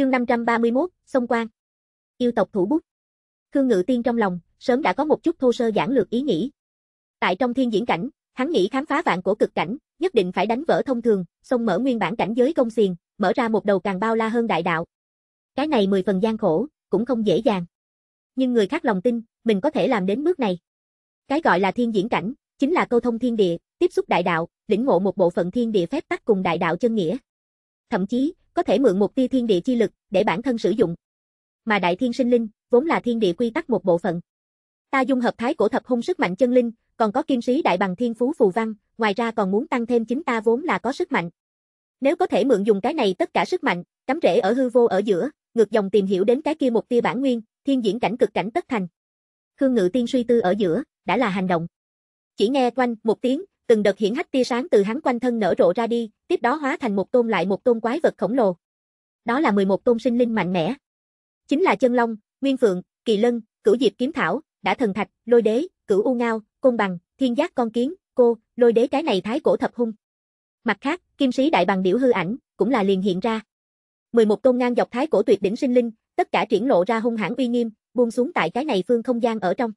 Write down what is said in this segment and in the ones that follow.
Chương 531, Sông Quan. Yêu tộc thủ bút. Khương Ngự Tiên trong lòng, sớm đã có một chút thô sơ giản lược ý nghĩ. Tại trong thiên diễn cảnh, hắn nghĩ khám phá vạn cổ cực cảnh, nhất định phải đánh vỡ thông thường, sông mở nguyên bản cảnh giới công xiềng, mở ra một đầu càng bao la hơn đại đạo. Cái này mười phần gian khổ, cũng không dễ dàng. Nhưng người khác lòng tin, mình có thể làm đến bước này. Cái gọi là thiên diễn cảnh, chính là câu thông thiên địa, tiếp xúc đại đạo, lĩnh ngộ một bộ phận thiên địa phép tắc cùng đại đạo chân nghĩa. Thậm chí, có thể mượn một tia thiên địa chi lực để bản thân sử dụng. Mà đại thiên sinh linh vốn là thiên địa quy tắc một bộ phận. Ta dung hợp thái cổ thập hung sức mạnh chân linh, còn có kim sĩ đại bằng thiên phú phù văn, ngoài ra còn muốn tăng thêm chính ta vốn là có sức mạnh. Nếu có thể mượn dùng cái này tất cả sức mạnh, cắm rễ ở hư vô ở giữa, ngược dòng tìm hiểu đến cái kia một tia bản nguyên, thiên diễn cảnh cực cảnh tất thành. Khương Ngự Tiên suy tư ở giữa, đã là hành động. Chỉ nghe quanh một tiếng, từng đợt hiển hách tia sáng từ hắn quanh thân nở rộ ra đi, tiếp đó hóa thành một tôn lại một tôn quái vật khổng lồ. Đó là 11 tôn sinh linh mạnh mẽ. Chính là chân long, nguyên phượng, kỳ lân, cửu diệp kiếm thảo, đã thần thạch, lôi đế, cửu u ngao, côn bằng, thiên giác con kiến, cô, lôi đế cái này thái cổ thập hung. Mặt khác, kim sĩ đại bằng điểu hư ảnh, cũng là liền hiện ra. 11 tôn ngang dọc thái cổ tuyệt đỉnh sinh linh, tất cả triển lộ ra hung hãn uy nghiêm, buông xuống tại cái này phương không gian ở trong.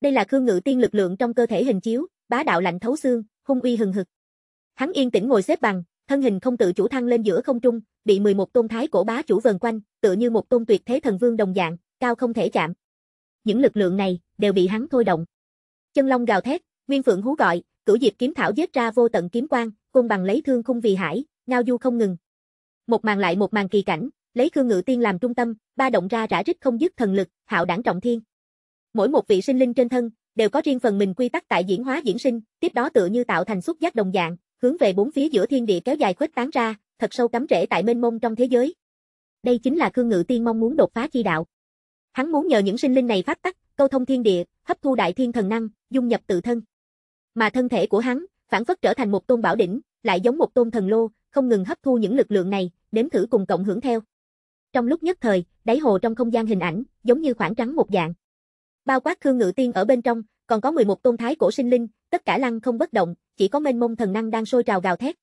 Đây là khương ngự tiên lực lượng trong cơ thể hình chiếu, bá đạo lạnh thấu xương, hung uy hừng hực. Hắn yên tĩnh ngồi xếp bằng, thân hình không tự chủ thăng lên giữa không trung, bị 11 tôn thái cổ bá chủ vần quanh, tựa như một tôn tuyệt thế thần vương đồng dạng, cao không thể chạm. Những lực lượng này đều bị hắn thôi động. Chân long gào thét, nguyên phượng hú gọi, cửu diệp kiếm thảo giết ra vô tận kiếm quang, cung bằng lấy thương khung vì hải, ngao du không ngừng. Một màn lại một màn kỳ cảnh, lấy Khương Ngự Tiên làm trung tâm, ba động ra rã rít không dứt thần lực, hạo đảng trọng thiên. Mỗi một vị sinh linh trên thân đều có riêng phần mình quy tắc tại diễn hóa diễn sinh, tiếp đó tựa như tạo thành xúc giác đồng dạng, hướng về bốn phía giữa thiên địa kéo dài khuếch tán ra, thật sâu cắm rễ tại mênh mông trong thế giới. Đây chính là cương Ngự Tiên mong muốn đột phá chi đạo. Hắn muốn nhờ những sinh linh này phát tắc, câu thông thiên địa, hấp thu đại thiên thần năng, dung nhập tự thân. Mà thân thể của hắn, phản phất trở thành một tôn bảo đỉnh, lại giống một tôn thần lô, không ngừng hấp thu những lực lượng này, đếm thử cùng cộng hưởng theo. Trong lúc nhất thời, đáy hồ trong không gian hình ảnh, giống như khoảng trắng một dạng bao quát Khương Ngự Tiên ở bên trong, còn có 11 tôn thái cổ sinh linh, tất cả lăng không bất động, chỉ có mênh mông thần năng đang sôi trào gào thét.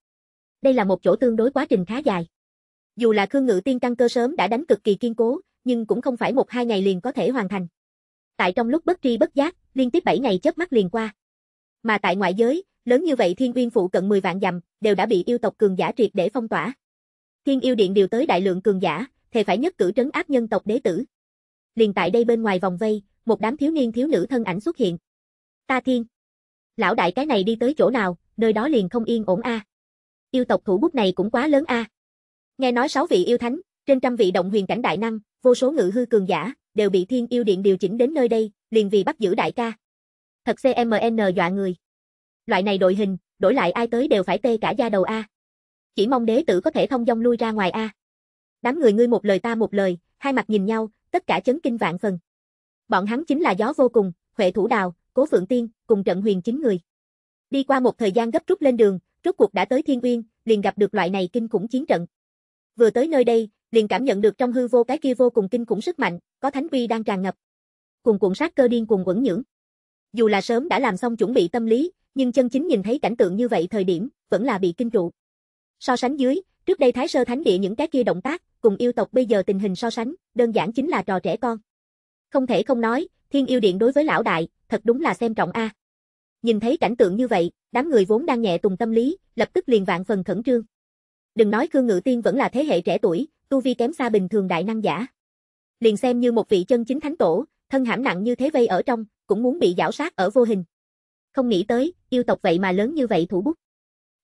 Đây là một chỗ tương đối quá trình khá dài. Dù là Khương Ngự Tiên căn cơ sớm đã đánh cực kỳ kiên cố, nhưng cũng không phải một hai ngày liền có thể hoàn thành. Tại trong lúc bất tri bất giác, liên tiếp 7 ngày chớp mắt liền qua. Mà tại ngoại giới, lớn như vậy Thiên Uyên phụ cận 10 vạn dặm, đều đã bị yêu tộc cường giả triệt để phong tỏa. Thiên yêu điện điều tới đại lượng cường giả, thì phải nhất cử trấn áp nhân tộc đế tử. Liền tại đây bên ngoài vòng vây, một đám thiếu niên thiếu nữ thân ảnh xuất hiện. Ta thiên! Lão đại cái này đi tới chỗ nào, nơi đó liền không yên ổn a. À. Yêu tộc thủ bút này cũng quá lớn a. À. Nghe nói sáu vị yêu thánh, trên trăm vị động huyền cảnh đại năng, vô số ngự hư cường giả, đều bị thiên yêu điện điều chỉnh đến nơi đây, liền vì bắt giữ đại ca. Thật CMN dọa người. Loại này đội hình, đổi lại ai tới đều phải tê cả da đầu a. Chỉ mong đế tử có thể thông dong lui ra ngoài a. Đám người ngươi một lời ta một lời, hai mặt nhìn nhau, tất cả chấn kinh vạn phần. Bọn hắn chính là gió vô cùng, Huệ Thủ Đào, Cố Phượng Tiên, cùng trận huyền chính người. Đi qua một thời gian gấp rút lên đường, rốt cuộc đã tới Thiên Uyên, liền gặp được loại này kinh khủng chiến trận. Vừa tới nơi đây, liền cảm nhận được trong hư vô cái kia vô cùng kinh khủng sức mạnh, có thánh uy đang tràn ngập. Cùng cuộn sát cơ điên cùng quẩn nhưỡng. Dù là sớm đã làm xong chuẩn bị tâm lý, nhưng chân chính nhìn thấy cảnh tượng như vậy thời điểm, vẫn là bị kinh trụ. So sánh dưới, trước đây Thái Sơ Thánh Địa những cái kia động tác, cùng yêu tộc bây giờ tình hình so sánh, đơn giản chính là trò trẻ con. Không thể không nói, Thiên Yêu Điện đối với lão đại, thật đúng là xem trọng a. Nhìn thấy cảnh tượng như vậy, đám người vốn đang nhẹ tùng tâm lý, lập tức liền vạn phần khẩn trương. Đừng nói Khương Ngự Tiên vẫn là thế hệ trẻ tuổi, tu vi kém xa bình thường đại năng giả. Liền xem như một vị chân chính thánh tổ, thân hãm nặng như thế vây ở trong, cũng muốn bị giảo sát ở vô hình. Không nghĩ tới, yêu tộc vậy mà lớn như vậy thủ bút.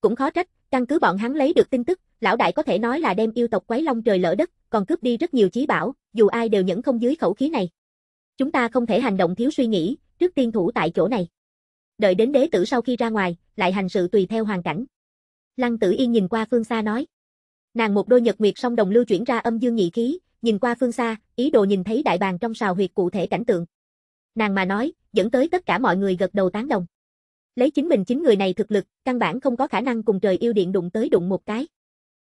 Cũng khó trách, căn cứ bọn hắn lấy được tin tức, lão đại có thể nói là đem yêu tộc quấy long trời lỡ đất, còn cướp đi rất nhiều chí bảo, dù ai đều nhẫn không dưới khẩu khí này. Chúng ta không thể hành động thiếu suy nghĩ, trước tiên thủ tại chỗ này. Đợi đến đế tử sau khi ra ngoài, lại hành sự tùy theo hoàn cảnh. Lăng tử yên nhìn qua phương xa nói. Nàng một đôi nhật nguyệt song đồng lưu chuyển ra âm dương nhị khí, nhìn qua phương xa, ý đồ nhìn thấy đại bàng trong sào huyệt cụ thể cảnh tượng. Nàng mà nói, dẫn tới tất cả mọi người gật đầu tán đồng. Lấy chính mình chính người này thực lực, căn bản không có khả năng cùng trời yêu điện đụng tới đụng một cái.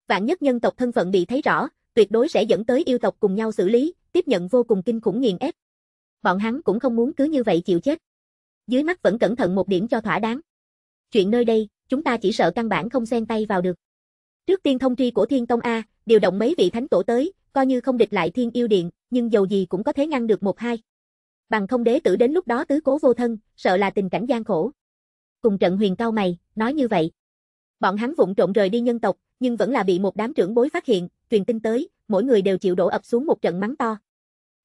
Vạn nhất nhân tộc thân phận bị thấy rõ, tuyệt đối sẽ dẫn tới yêu tộc cùng nhau xử lý, tiếp nhận vô cùng kinh khủng nghiền ép bọn hắn cũng không muốn cứ như vậy chịu chết. Dưới mắt vẫn cẩn thận một điểm cho thỏa đáng. Chuyện nơi đây, chúng ta chỉ sợ căn bản không xen tay vào được. Trước tiên thông tri của Thiên Tông A, điều động mấy vị thánh tổ tới, coi như không địch lại Thiên Yêu Điện, nhưng dầu gì cũng có thể ngăn được một hai. Bằng không đế tử đến lúc đó tứ cố vô thân, sợ là tình cảnh gian khổ. Cùng trận huyền cao mày, nói như vậy. Bọn hắn vụng trộn rời đi nhân tộc, nhưng vẫn là bị một đám trưởng bối phát hiện, truyền tin tới, mỗi người đều chịu đổ ập xuống một trận mắng to.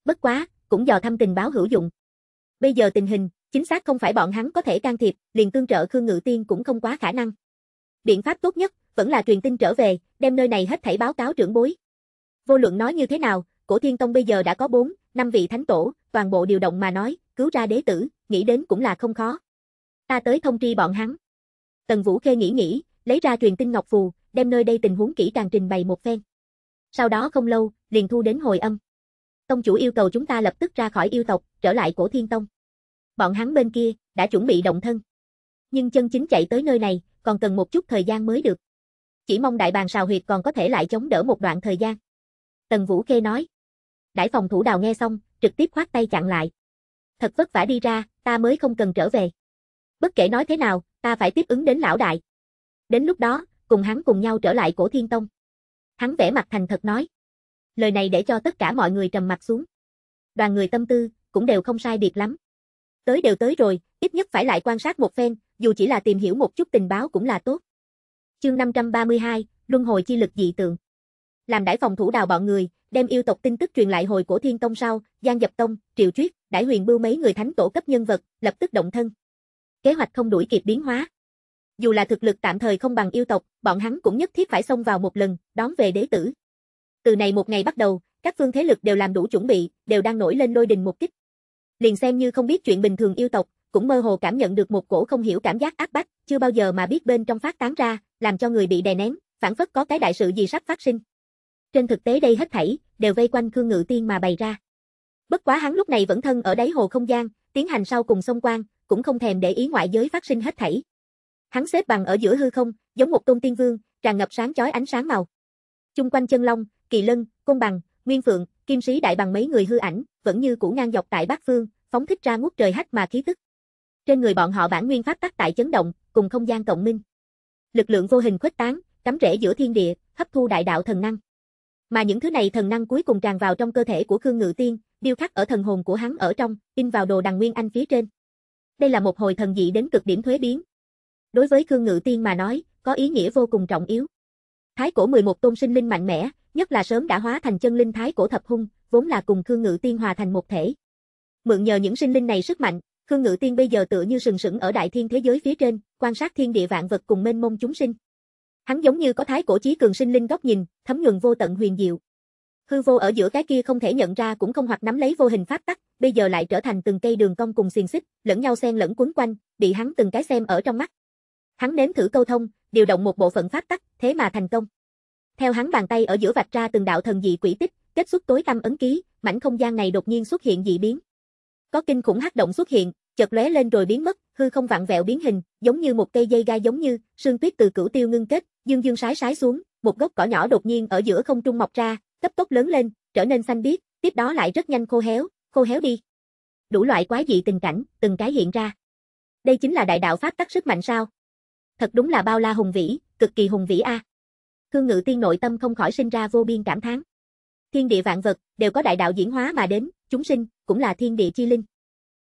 Bất quá, cũng dò thăm tình báo hữu dụng. Bây giờ tình hình, chính xác không phải bọn hắn có thể can thiệp, liền tương trợ Khương Ngự Tiên cũng không quá khả năng. Biện pháp tốt nhất, vẫn là truyền tin trở về, đem nơi này hết thảy báo cáo trưởng bối. Vô luận nói như thế nào, cổ thiên tông bây giờ đã có 4, 5 vị thánh tổ, toàn bộ điều động mà nói, cứu ra đế tử, nghĩ đến cũng là không khó. Ta tới thông tri bọn hắn. Tần Vũ Khê nghĩ nghĩ, lấy ra truyền tin ngọc phù, đem nơi đây tình huống kỹ càng trình bày một phen. Sau đó không lâu, liền thu đến hồi âm. Tông chủ yêu cầu chúng ta lập tức ra khỏi yêu tộc, trở lại cổ thiên tông. Bọn hắn bên kia, đã chuẩn bị động thân. Nhưng chân chính chạy tới nơi này, còn cần một chút thời gian mới được. Chỉ mong đại bàn sào huyệt còn có thể lại chống đỡ một đoạn thời gian. Tần Vũ Khê nói. Đại phòng thủ đào nghe xong, trực tiếp khoát tay chặn lại. Thật vất vả đi ra, ta mới không cần trở về. Bất kể nói thế nào, ta phải tiếp ứng đến lão đại. Đến lúc đó, cùng hắn cùng nhau trở lại cổ thiên tông. Hắn vẻ mặt thành thật nói. Lời này để cho tất cả mọi người trầm mặt xuống. Đoàn người tâm tư, cũng đều không sai biệt lắm. Tới đều tới rồi, ít nhất phải lại quan sát một phen, dù chỉ là tìm hiểu một chút tình báo cũng là tốt. Chương 532, Luân hồi chi lực dị tượng. Làm đại phòng thủ đào bọn người, đem yêu tộc tin tức truyền lại hồi cổ Thiên Tông sau, Giang Dập Tông, Triệu triết Đại Huyền Bưu mấy người thánh tổ cấp nhân vật, lập tức động thân. Kế hoạch không đuổi kịp biến hóa. Dù là thực lực tạm thời không bằng yêu tộc, bọn hắn cũng nhất thiết phải xông vào một lần, đón về đế tử. Từ này một ngày bắt đầu, các phương thế lực đều làm đủ chuẩn bị, đều đang nổi lên lôi đình một kích. Liền xem như không biết chuyện bình thường yêu tộc, cũng mơ hồ cảm nhận được một cổ không hiểu cảm giác áp bách, chưa bao giờ mà biết bên trong phát tán ra, làm cho người bị đè nén, phản phất có cái đại sự gì sắp phát sinh. Trên thực tế đây hết thảy, đều vây quanh cương Ngự Tiên mà bày ra. Bất quá hắn lúc này vẫn thân ở đáy hồ không gian, tiến hành sau cùng xông quan, cũng không thèm để ý ngoại giới phát sinh hết thảy. Hắn xếp bằng ở giữa hư không, giống một tôn tiên vương, tràn ngập sáng chói ánh sáng màu. Chung quanh chân long, Kỳ Lân, Côn Bằng, Nguyên Phượng, Kim Sĩ Đại Bằng mấy người hư ảnh, vẫn như cũ ngang dọc tại bát Phương, phóng thích ra ngút trời hắc mà khí tức. Trên người bọn họ bản nguyên pháp tắc tại chấn động, cùng không gian cộng minh. Lực lượng vô hình khuếch tán, cắm rễ giữa thiên địa, hấp thu đại đạo thần năng. Mà những thứ này thần năng cuối cùng tràn vào trong cơ thể của Khương Ngự Tiên, điêu khắc ở thần hồn của hắn ở trong, in vào đồ đằng nguyên anh phía trên. Đây là một hồi thần dị đến cực điểm thuế biến. Đối với Khương Ngự Tiên mà nói, có ý nghĩa vô cùng trọng yếu. Thái cổ 11 tôn sinh linh mạnh mẽ, nhất là sớm đã hóa thành chân linh thái cổ thập hung, vốn là cùng Khương Ngự Tiên hòa thành một thể. Mượn nhờ những sinh linh này sức mạnh, Khương Ngự Tiên bây giờ tựa như sừng sững ở đại thiên thế giới phía trên, quan sát thiên địa vạn vật cùng mênh mông chúng sinh. Hắn giống như có thái cổ chí cường sinh linh góc nhìn, thấm nhuần vô tận huyền diệu. Hư vô ở giữa cái kia không thể nhận ra cũng không hoặc nắm lấy vô hình pháp tắc, bây giờ lại trở thành từng cây đường cong cùng xiềng xích, lẫn nhau xen lẫn quấn quanh, bị hắn từng cái xem ở trong mắt. Hắn nếm thử câu thông, điều động một bộ phận pháp tắc, thế mà thành công. Theo hắn bàn tay ở giữa vạch ra từng đạo thần dị quỷ tích, kết xuất tối tâm ấn ký, mảnh không gian này đột nhiên xuất hiện dị biến. Có kinh khủng hắc động xuất hiện, chợt lóe lên rồi biến mất, hư không vặn vẹo biến hình, giống như một cây dây gai giống như, sương tuyết từ cửu tiêu ngưng kết, dương dương sái sái xuống, một gốc cỏ nhỏ đột nhiên ở giữa không trung mọc ra, cấp tốc lớn lên, trở nên xanh biếc, tiếp đó lại rất nhanh khô héo, khô héo đi. Đủ loại quái dị tình cảnh, từng cái hiện ra. Đây chính là đại đạo pháp tắc sức mạnh sao? thật đúng là bao la hùng vĩ, cực kỳ hùng vĩ a. À. Khương Ngự Tiên nội tâm không khỏi sinh ra vô biên cảm thán. Thiên địa vạn vật đều có đại đạo diễn hóa mà đến, chúng sinh cũng là thiên địa chi linh.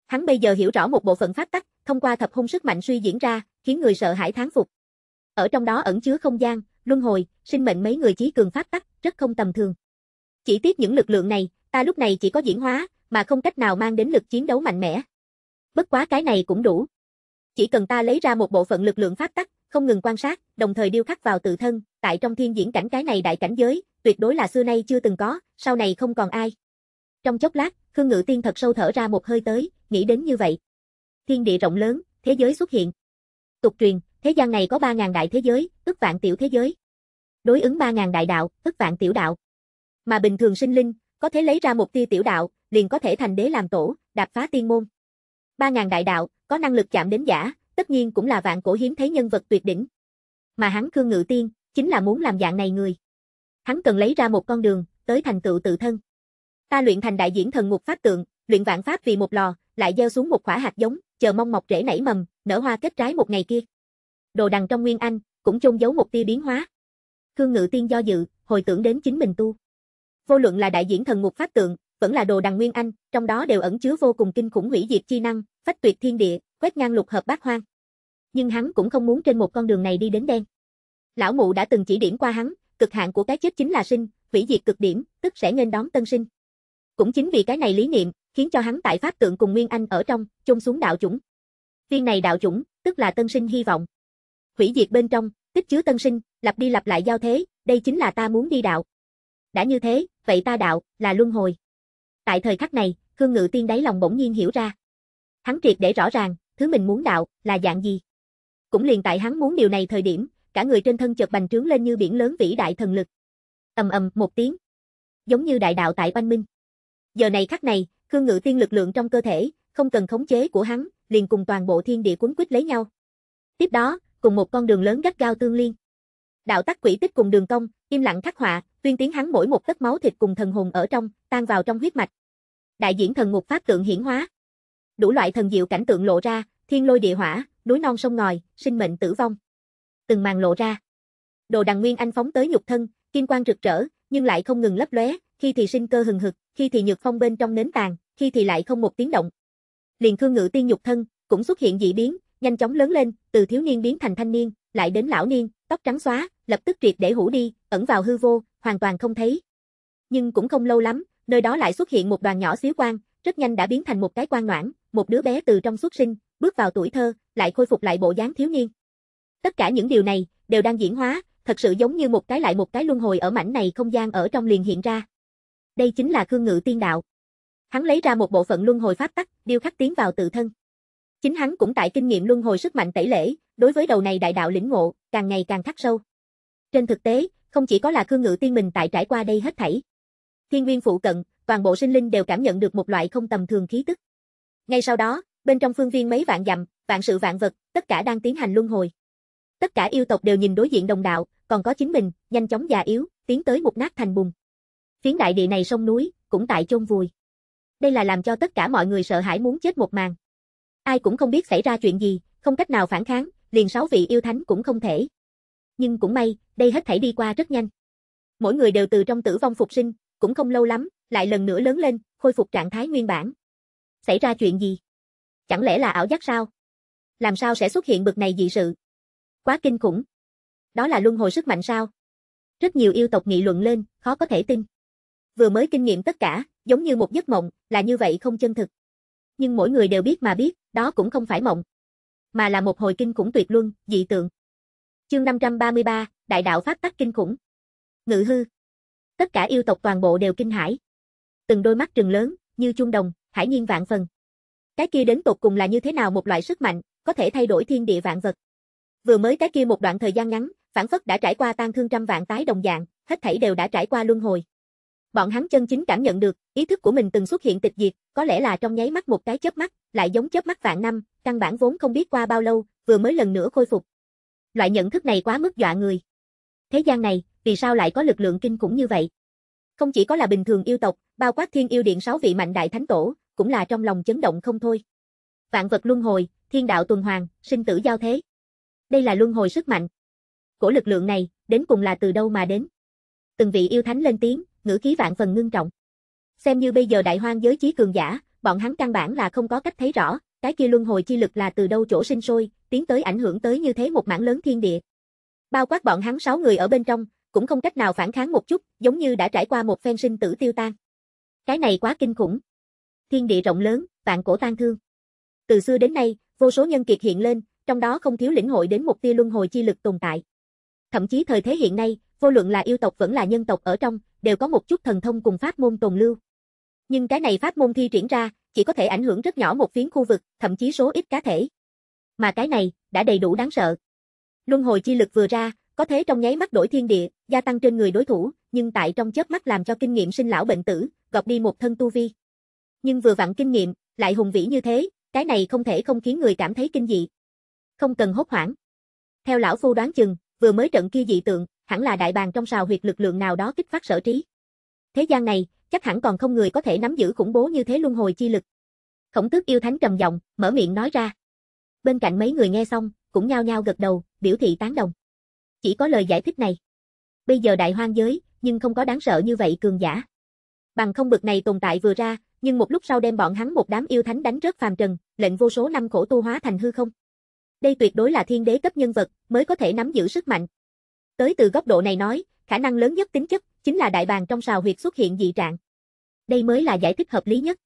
Hắn bây giờ hiểu rõ một bộ phận pháp tắc, thông qua thập hung sức mạnh suy diễn ra, khiến người sợ hãi thán phục. Ở trong đó ẩn chứa không gian, luân hồi, sinh mệnh mấy người chí cường pháp tắc, rất không tầm thường. Chỉ tiếc những lực lượng này, ta lúc này chỉ có diễn hóa, mà không cách nào mang đến lực chiến đấu mạnh mẽ. Bất quá cái này cũng đủ. Chỉ cần ta lấy ra một bộ phận lực lượng phát tắc, không ngừng quan sát, đồng thời điêu khắc vào tự thân, tại trong thiên diễn cảnh cái này đại cảnh giới, tuyệt đối là xưa nay chưa từng có, sau này không còn ai. Trong chốc lát, Khương Ngự Tiên thật sâu thở ra một hơi tới, nghĩ đến như vậy. Thiên địa rộng lớn, thế giới xuất hiện. Tục truyền, thế gian này có 3.000 đại thế giới, ức vạn tiểu thế giới. Đối ứng 3.000 đại đạo, ức vạn tiểu đạo. Mà bình thường sinh linh, có thể lấy ra một tia tiểu đạo, liền có thể thành đế làm tổ, đạp phá tiên môn. 3.000 đại đạo, có năng lực chạm đến giả, tất nhiên cũng là vạn cổ hiếm thấy nhân vật tuyệt đỉnh. Mà hắn Khương Ngự Tiên, chính là muốn làm dạng này người. Hắn cần lấy ra một con đường, tới thành tựu tự thân. Ta luyện thành đại diễn thần ngục pháp tượng, luyện vạn pháp vì một lò, lại gieo xuống một quả hạt giống, chờ mong mọc rễ nảy mầm, nở hoa kết trái một ngày kia. Đồ đằng trong Nguyên Anh, cũng chôn giấu một tia biến hóa. Khương Ngự Tiên do dự, hồi tưởng đến chính mình tu. Vô luận là đại diễn thần ngục pháp tượng, vẫn là đồ đằng nguyên anh, trong đó đều ẩn chứa vô cùng kinh khủng hủy diệt chi năng, phách tuyệt thiên địa, quét ngang lục hợp bát hoang. Nhưng hắn cũng không muốn trên một con đường này đi đến đen. Lão mụ đã từng chỉ điểm qua hắn, cực hạn của cái chết chính là sinh, hủy diệt cực điểm, tức sẽ nên đón tân sinh. Cũng chính vì cái này lý niệm, khiến cho hắn tại pháp tượng cùng Nguyên Anh ở trong, chung xuống đạo chủng. Viên này đạo chủng, tức là tân sinh hy vọng. Hủy diệt bên trong, tích chứa tân sinh, lặp đi lặp lại giao thế, đây chính là ta muốn đi đạo. Đã như thế, vậy ta đạo, là luân hồi. Tại thời khắc này, Khương Ngự Tiên đáy lòng bỗng nhiên hiểu ra. Hắn triệt để rõ ràng, thứ mình muốn đạo là dạng gì. Cũng liền tại hắn muốn điều này thời điểm, cả người trên thân chợt bành trướng lên như biển lớn vĩ đại thần lực. Ầm ầm một tiếng, giống như đại đạo tại oanh minh. Giờ này khắc này, Khương Ngự Tiên lực lượng trong cơ thể, không cần khống chế của hắn, liền cùng toàn bộ thiên địa cuốn quýt lấy nhau. Tiếp đó, cùng một con đường lớn gắt gao tương liên. Đạo tắc quỷ tích cùng đường công, im lặng khắc họa, tuyên tiến hắn mỗi một tấc máu thịt cùng thần hồn ở trong, tan vào trong huyết mạch, đại diễn thần ngục pháp tượng hiển hóa. Đủ loại thần diệu cảnh tượng lộ ra, thiên lôi địa hỏa, núi non sông ngòi, sinh mệnh tử vong. Từng màn lộ ra. Đồ Đằng Nguyên Anh phóng tới nhục thân, kim quang rực rỡ, nhưng lại không ngừng lấp lóe, khi thì sinh cơ hừng hực, khi thì nhược phong bên trong nến tàn, khi thì lại không một tiếng động. Liền Khương Ngự Tiên nhục thân cũng xuất hiện dị biến, nhanh chóng lớn lên, từ thiếu niên biến thành thanh niên, lại đến lão niên, tóc trắng xóa, lập tức triệt để hủ đi, ẩn vào hư vô, hoàn toàn không thấy. Nhưng cũng không lâu lắm, nơi đó lại xuất hiện một đoàn nhỏ xíu quang, rất nhanh đã biến thành một cái quan noãn, một đứa bé từ trong xuất sinh, bước vào tuổi thơ, lại khôi phục lại bộ dáng thiếu niên. Tất cả những điều này đều đang diễn hóa, thật sự giống như một cái lại một cái luân hồi ở mảnh này không gian ở trong liền hiện ra. Đây chính là khương ngự tiên đạo. Hắn lấy ra một bộ phận luân hồi pháp tắc, điêu khắc tiến vào tự thân. Chính hắn cũng tại kinh nghiệm luân hồi sức mạnh tẩy lễ, đối với đầu này đại đạo lĩnh ngộ, càng ngày càng khắc sâu. Trên thực tế, không chỉ có là khương ngự tiên mình tại trải qua đây hết thảy, Thiên Nguyên phụ cận, toàn bộ sinh linh đều cảm nhận được một loại không tầm thường khí tức. Ngay sau đó, bên trong phương viên mấy vạn dặm, vạn sự vạn vật, tất cả đang tiến hành luân hồi. Tất cả yêu tộc đều nhìn đối diện đồng đạo, còn có chính mình, nhanh chóng già yếu, tiến tới một nát thành bùn. Phiến đại địa này sông núi, cũng tại chôn vùi. Đây là làm cho tất cả mọi người sợ hãi muốn chết một màn. Ai cũng không biết xảy ra chuyện gì, không cách nào phản kháng, liền sáu vị yêu thánh cũng không thể. Nhưng cũng may, đây hết thảy đi qua rất nhanh. Mỗi người đều từ trong tử vong phục sinh, cũng không lâu lắm, lại lần nữa lớn lên, khôi phục trạng thái nguyên bản. Xảy ra chuyện gì? Chẳng lẽ là ảo giác sao? Làm sao sẽ xuất hiện bực này dị sự? Quá kinh khủng. Đó là luân hồi sức mạnh sao? Rất nhiều yêu tộc nghị luận lên, khó có thể tin. Vừa mới kinh nghiệm tất cả, giống như một giấc mộng, là như vậy không chân thực. Nhưng mỗi người đều biết mà biết, đó cũng không phải mộng. Mà là một hồi kinh khủng tuyệt luân, dị tượng. Chương 533, Đại đạo phát tắc kinh khủng. Ngự hư. Tất cả yêu tộc toàn bộ đều kinh hãi. Từng đôi mắt trừng lớn, như chuông đồng, hải nhiên vạn phần. Cái kia đến tột cùng là như thế nào một loại sức mạnh, có thể thay đổi thiên địa vạn vật. Vừa mới cái kia một đoạn thời gian ngắn, phản phất đã trải qua tan thương trăm vạn tái đồng dạng, hết thảy đều đã trải qua luân hồi. Bọn hắn chân chính cảm nhận được, ý thức của mình từng xuất hiện tịch diệt, có lẽ là trong nháy mắt một cái chớp mắt, lại giống chớp mắt vạn năm, căn bản vốn không biết qua bao lâu, vừa mới lần nữa khôi phục. Loại nhận thức này quá mức dọa người. Thế gian này, vì sao lại có lực lượng kinh khủng như vậy? Không chỉ có là bình thường yêu tộc, bao quát thiên yêu điện sáu vị mạnh đại thánh tổ, cũng là trong lòng chấn động không thôi. Vạn vật luân hồi, thiên đạo tuần hoàn, sinh tử giao thế. Đây là luân hồi sức mạnh. Cổ lực lượng này, đến cùng là từ đâu mà đến? Từng vị yêu thánh lên tiếng, ngữ khí vạn phần ngưng trọng. Xem như bây giờ đại hoang giới chí cường giả, bọn hắn căn bản là không có cách thấy rõ, cái kia luân hồi chi lực là từ đâu chỗ sinh sôi, tiến tới ảnh hưởng tới như thế một mảng lớn thiên địa. Bao quát bọn hắn sáu người ở bên trong, cũng không cách nào phản kháng một chút, giống như đã trải qua một phen sinh tử tiêu tan. Cái này quá kinh khủng. Thiên địa rộng lớn, vạn cổ tan thương. Từ xưa đến nay, vô số nhân kiệt hiện lên, trong đó không thiếu lĩnh hội đến một tia luân hồi chi lực tồn tại. Thậm chí thời thế hiện nay, vô luận là yêu tộc vẫn là nhân tộc ở trong, đều có một chút thần thông cùng pháp môn tồn lưu. Nhưng cái này pháp môn thi triển ra, chỉ có thể ảnh hưởng rất nhỏ một phiến khu vực, thậm chí số ít cá thể. Mà cái này, đã đầy đủ đáng sợ. Luân hồi chi lực vừa ra, có thế trong nháy mắt đổi thiên địa, gia tăng trên người đối thủ, nhưng tại trong chớp mắt làm cho kinh nghiệm sinh lão bệnh tử, gọt đi một thân tu vi. Nhưng vừa vặn kinh nghiệm, lại hùng vĩ như thế, cái này không thể không khiến người cảm thấy kinh dị. Không cần hốt hoảng. Theo lão phu đoán chừng, vừa mới trận kia dị tượng, hẳn là đại bàng trong sào huyệt lực lượng nào đó kích phát sở trí. Thế gian này, chắc hẳn còn không người có thể nắm giữ khủng bố như thế luân hồi chi lực. Khổng Tước yêu thánh trầm giọng, mở miệng nói ra. Bên cạnh mấy người nghe xong, cũng nhao nhao gật đầu, biểu thị tán đồng. Chỉ có lời giải thích này. Bây giờ đại hoang giới, nhưng không có đáng sợ như vậy cường giả. Bằng không bực này tồn tại vừa ra, nhưng một lúc sau đem bọn hắn một đám yêu thánh đánh rớt phàm trần, lệnh vô số năm khổ tu hóa thành hư không. Đây tuyệt đối là thiên đế cấp nhân vật, mới có thể nắm giữ sức mạnh. Tới từ góc độ này nói, khả năng lớn nhất tính chất, chính là đại bàng trong sào huyệt xuất hiện dị trạng. Đây mới là giải thích hợp lý nhất.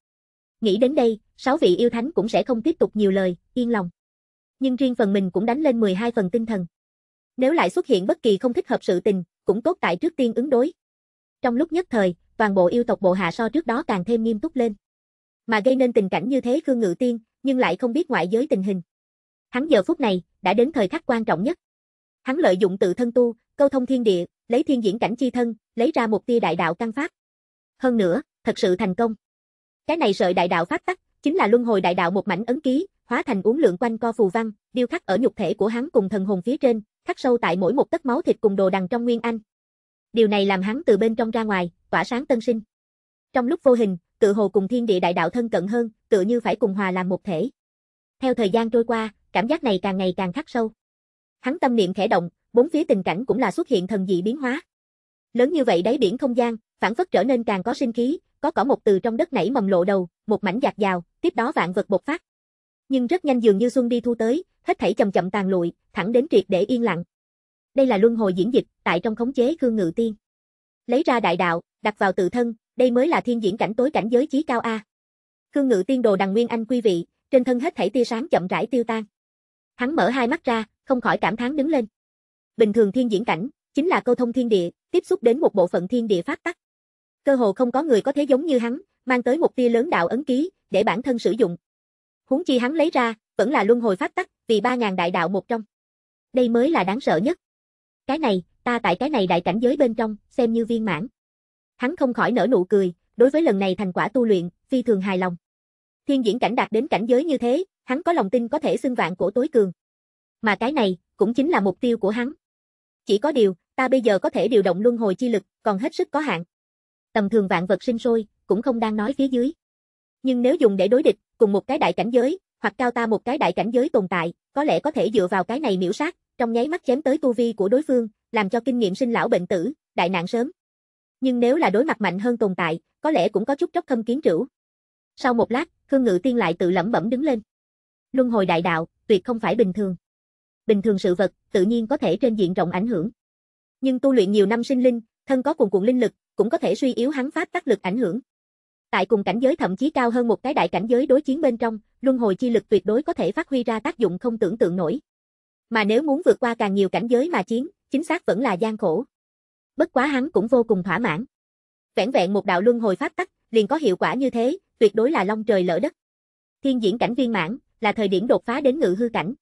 Nghĩ đến đây, sáu vị yêu thánh cũng sẽ không tiếp tục nhiều lời, yên lòng. Nhưng riêng phần mình cũng đánh lên 12 phần tinh thần. Nếu lại xuất hiện bất kỳ không thích hợp sự tình, cũng tốt tại trước tiên ứng đối. Trong lúc nhất thời, toàn bộ yêu tộc bộ hạ so trước đó càng thêm nghiêm túc lên. Mà gây nên tình cảnh như thế Khương Ngự Tiên, nhưng lại không biết ngoại giới tình hình. Hắn giờ phút này, đã đến thời khắc quan trọng nhất. Hắn lợi dụng tự thân tu, câu thông thiên địa, lấy thiên diễn cảnh chi thân, lấy ra một tia đại đạo căn pháp. Hơn nữa, thật sự thành công. Cái này sợi đại đạo phát tắc, chính là luân hồi đại đạo một mảnh ấn ký, hóa thành uốn lượn quanh co phù văn, điêu khắc ở nhục thể của hắn cùng thần hồn phía trên, khắc sâu tại mỗi một tấc máu thịt cùng đồ đằng trong Nguyên Anh. Điều này làm hắn từ bên trong ra ngoài, tỏa sáng tân sinh. Trong lúc vô hình, tự hồ cùng thiên địa đại đạo thân cận hơn, tự như phải cùng hòa làm một thể. Theo thời gian trôi qua, cảm giác này càng ngày càng khắc sâu. Hắn tâm niệm khẽ động, bốn phía tình cảnh cũng là xuất hiện thần dị biến hóa. Lớn như vậy đáy biển không gian, phản phất trở nên càng có sinh khí, có cỏ một từ trong đất nảy mầm lộ đầu, một mảnh giạt dào, tiếp đó vạn vật bộc phát. Nhưng rất nhanh dường như xuân đi thu tới, hết thảy chậm chậm tàn lụi, thẳng đến triệt để yên lặng. Đây là luân hồi diễn dịch, tại trong khống chế cương Ngự Tiên. Lấy ra đại đạo, đặt vào tự thân, đây mới là thiên diễn cảnh tối cảnh giới chí cao a. cương Ngự Tiên đồ đằng nguyên anh quý vị, trên thân hết thảy tia sáng chậm rãi tiêu tan. Hắn mở hai mắt ra, không khỏi cảm thán đứng lên. Bình thường thiên diễn cảnh, chính là câu thông thiên địa, tiếp xúc đến một bộ phận thiên địa phát tắc. Cơ hồ không có người có thể giống như hắn, mang tới một tia lớn đạo ấn ký, để bản thân sử dụng, huống chi hắn lấy ra, vẫn là luân hồi phát tắc, vì ba ngàn đại đạo một trong. Đây mới là đáng sợ nhất. Cái này, ta tại cái này đại cảnh giới bên trong, xem như viên mãn. Hắn không khỏi nở nụ cười, đối với lần này thành quả tu luyện, phi thường hài lòng. Thiên diễn cảnh đạt đến cảnh giới như thế, hắn có lòng tin có thể xưng vạn cổ tối cường. Mà cái này, cũng chính là mục tiêu của hắn. Chỉ có điều, ta bây giờ có thể điều động luân hồi chi lực, còn hết sức có hạn. Tầm thường vạn vật sinh sôi, cũng không đang nói phía dưới. Nhưng nếu dùng để đối địch, cùng một cái đại cảnh giới, hoặc cao ta một cái đại cảnh giới tồn tại, có lẽ có thể dựa vào cái này miểu sát, trong nháy mắt chém tới tu vi của đối phương, làm cho kinh nghiệm sinh lão bệnh tử, đại nạn sớm. Nhưng nếu là đối mặt mạnh hơn tồn tại, có lẽ cũng có chút chốc thâm kiến trữ. Sau một lát, Khương Ngự Tiên lại tự lẩm bẩm đứng lên. Luân hồi đại đạo, tuyệt không phải bình thường. Bình thường sự vật, tự nhiên có thể trên diện rộng ảnh hưởng. Nhưng tu luyện nhiều năm sinh linh, thân có cùng cuộn linh lực, cũng có thể suy yếu hắn pháp tác lực ảnh hưởng. Tại cùng cảnh giới thậm chí cao hơn một cái đại cảnh giới đối chiến bên trong, luân hồi chi lực tuyệt đối có thể phát huy ra tác dụng không tưởng tượng nổi. Mà nếu muốn vượt qua càng nhiều cảnh giới mà chiến, chính xác vẫn là gian khổ. Bất quá hắn cũng vô cùng thỏa mãn. Vẹn vẹn một đạo luân hồi pháp tắc, liền có hiệu quả như thế, tuyệt đối là long trời lỡ đất. Thiên diễn cảnh viên mãn, là thời điểm đột phá đến ngự hư cảnh.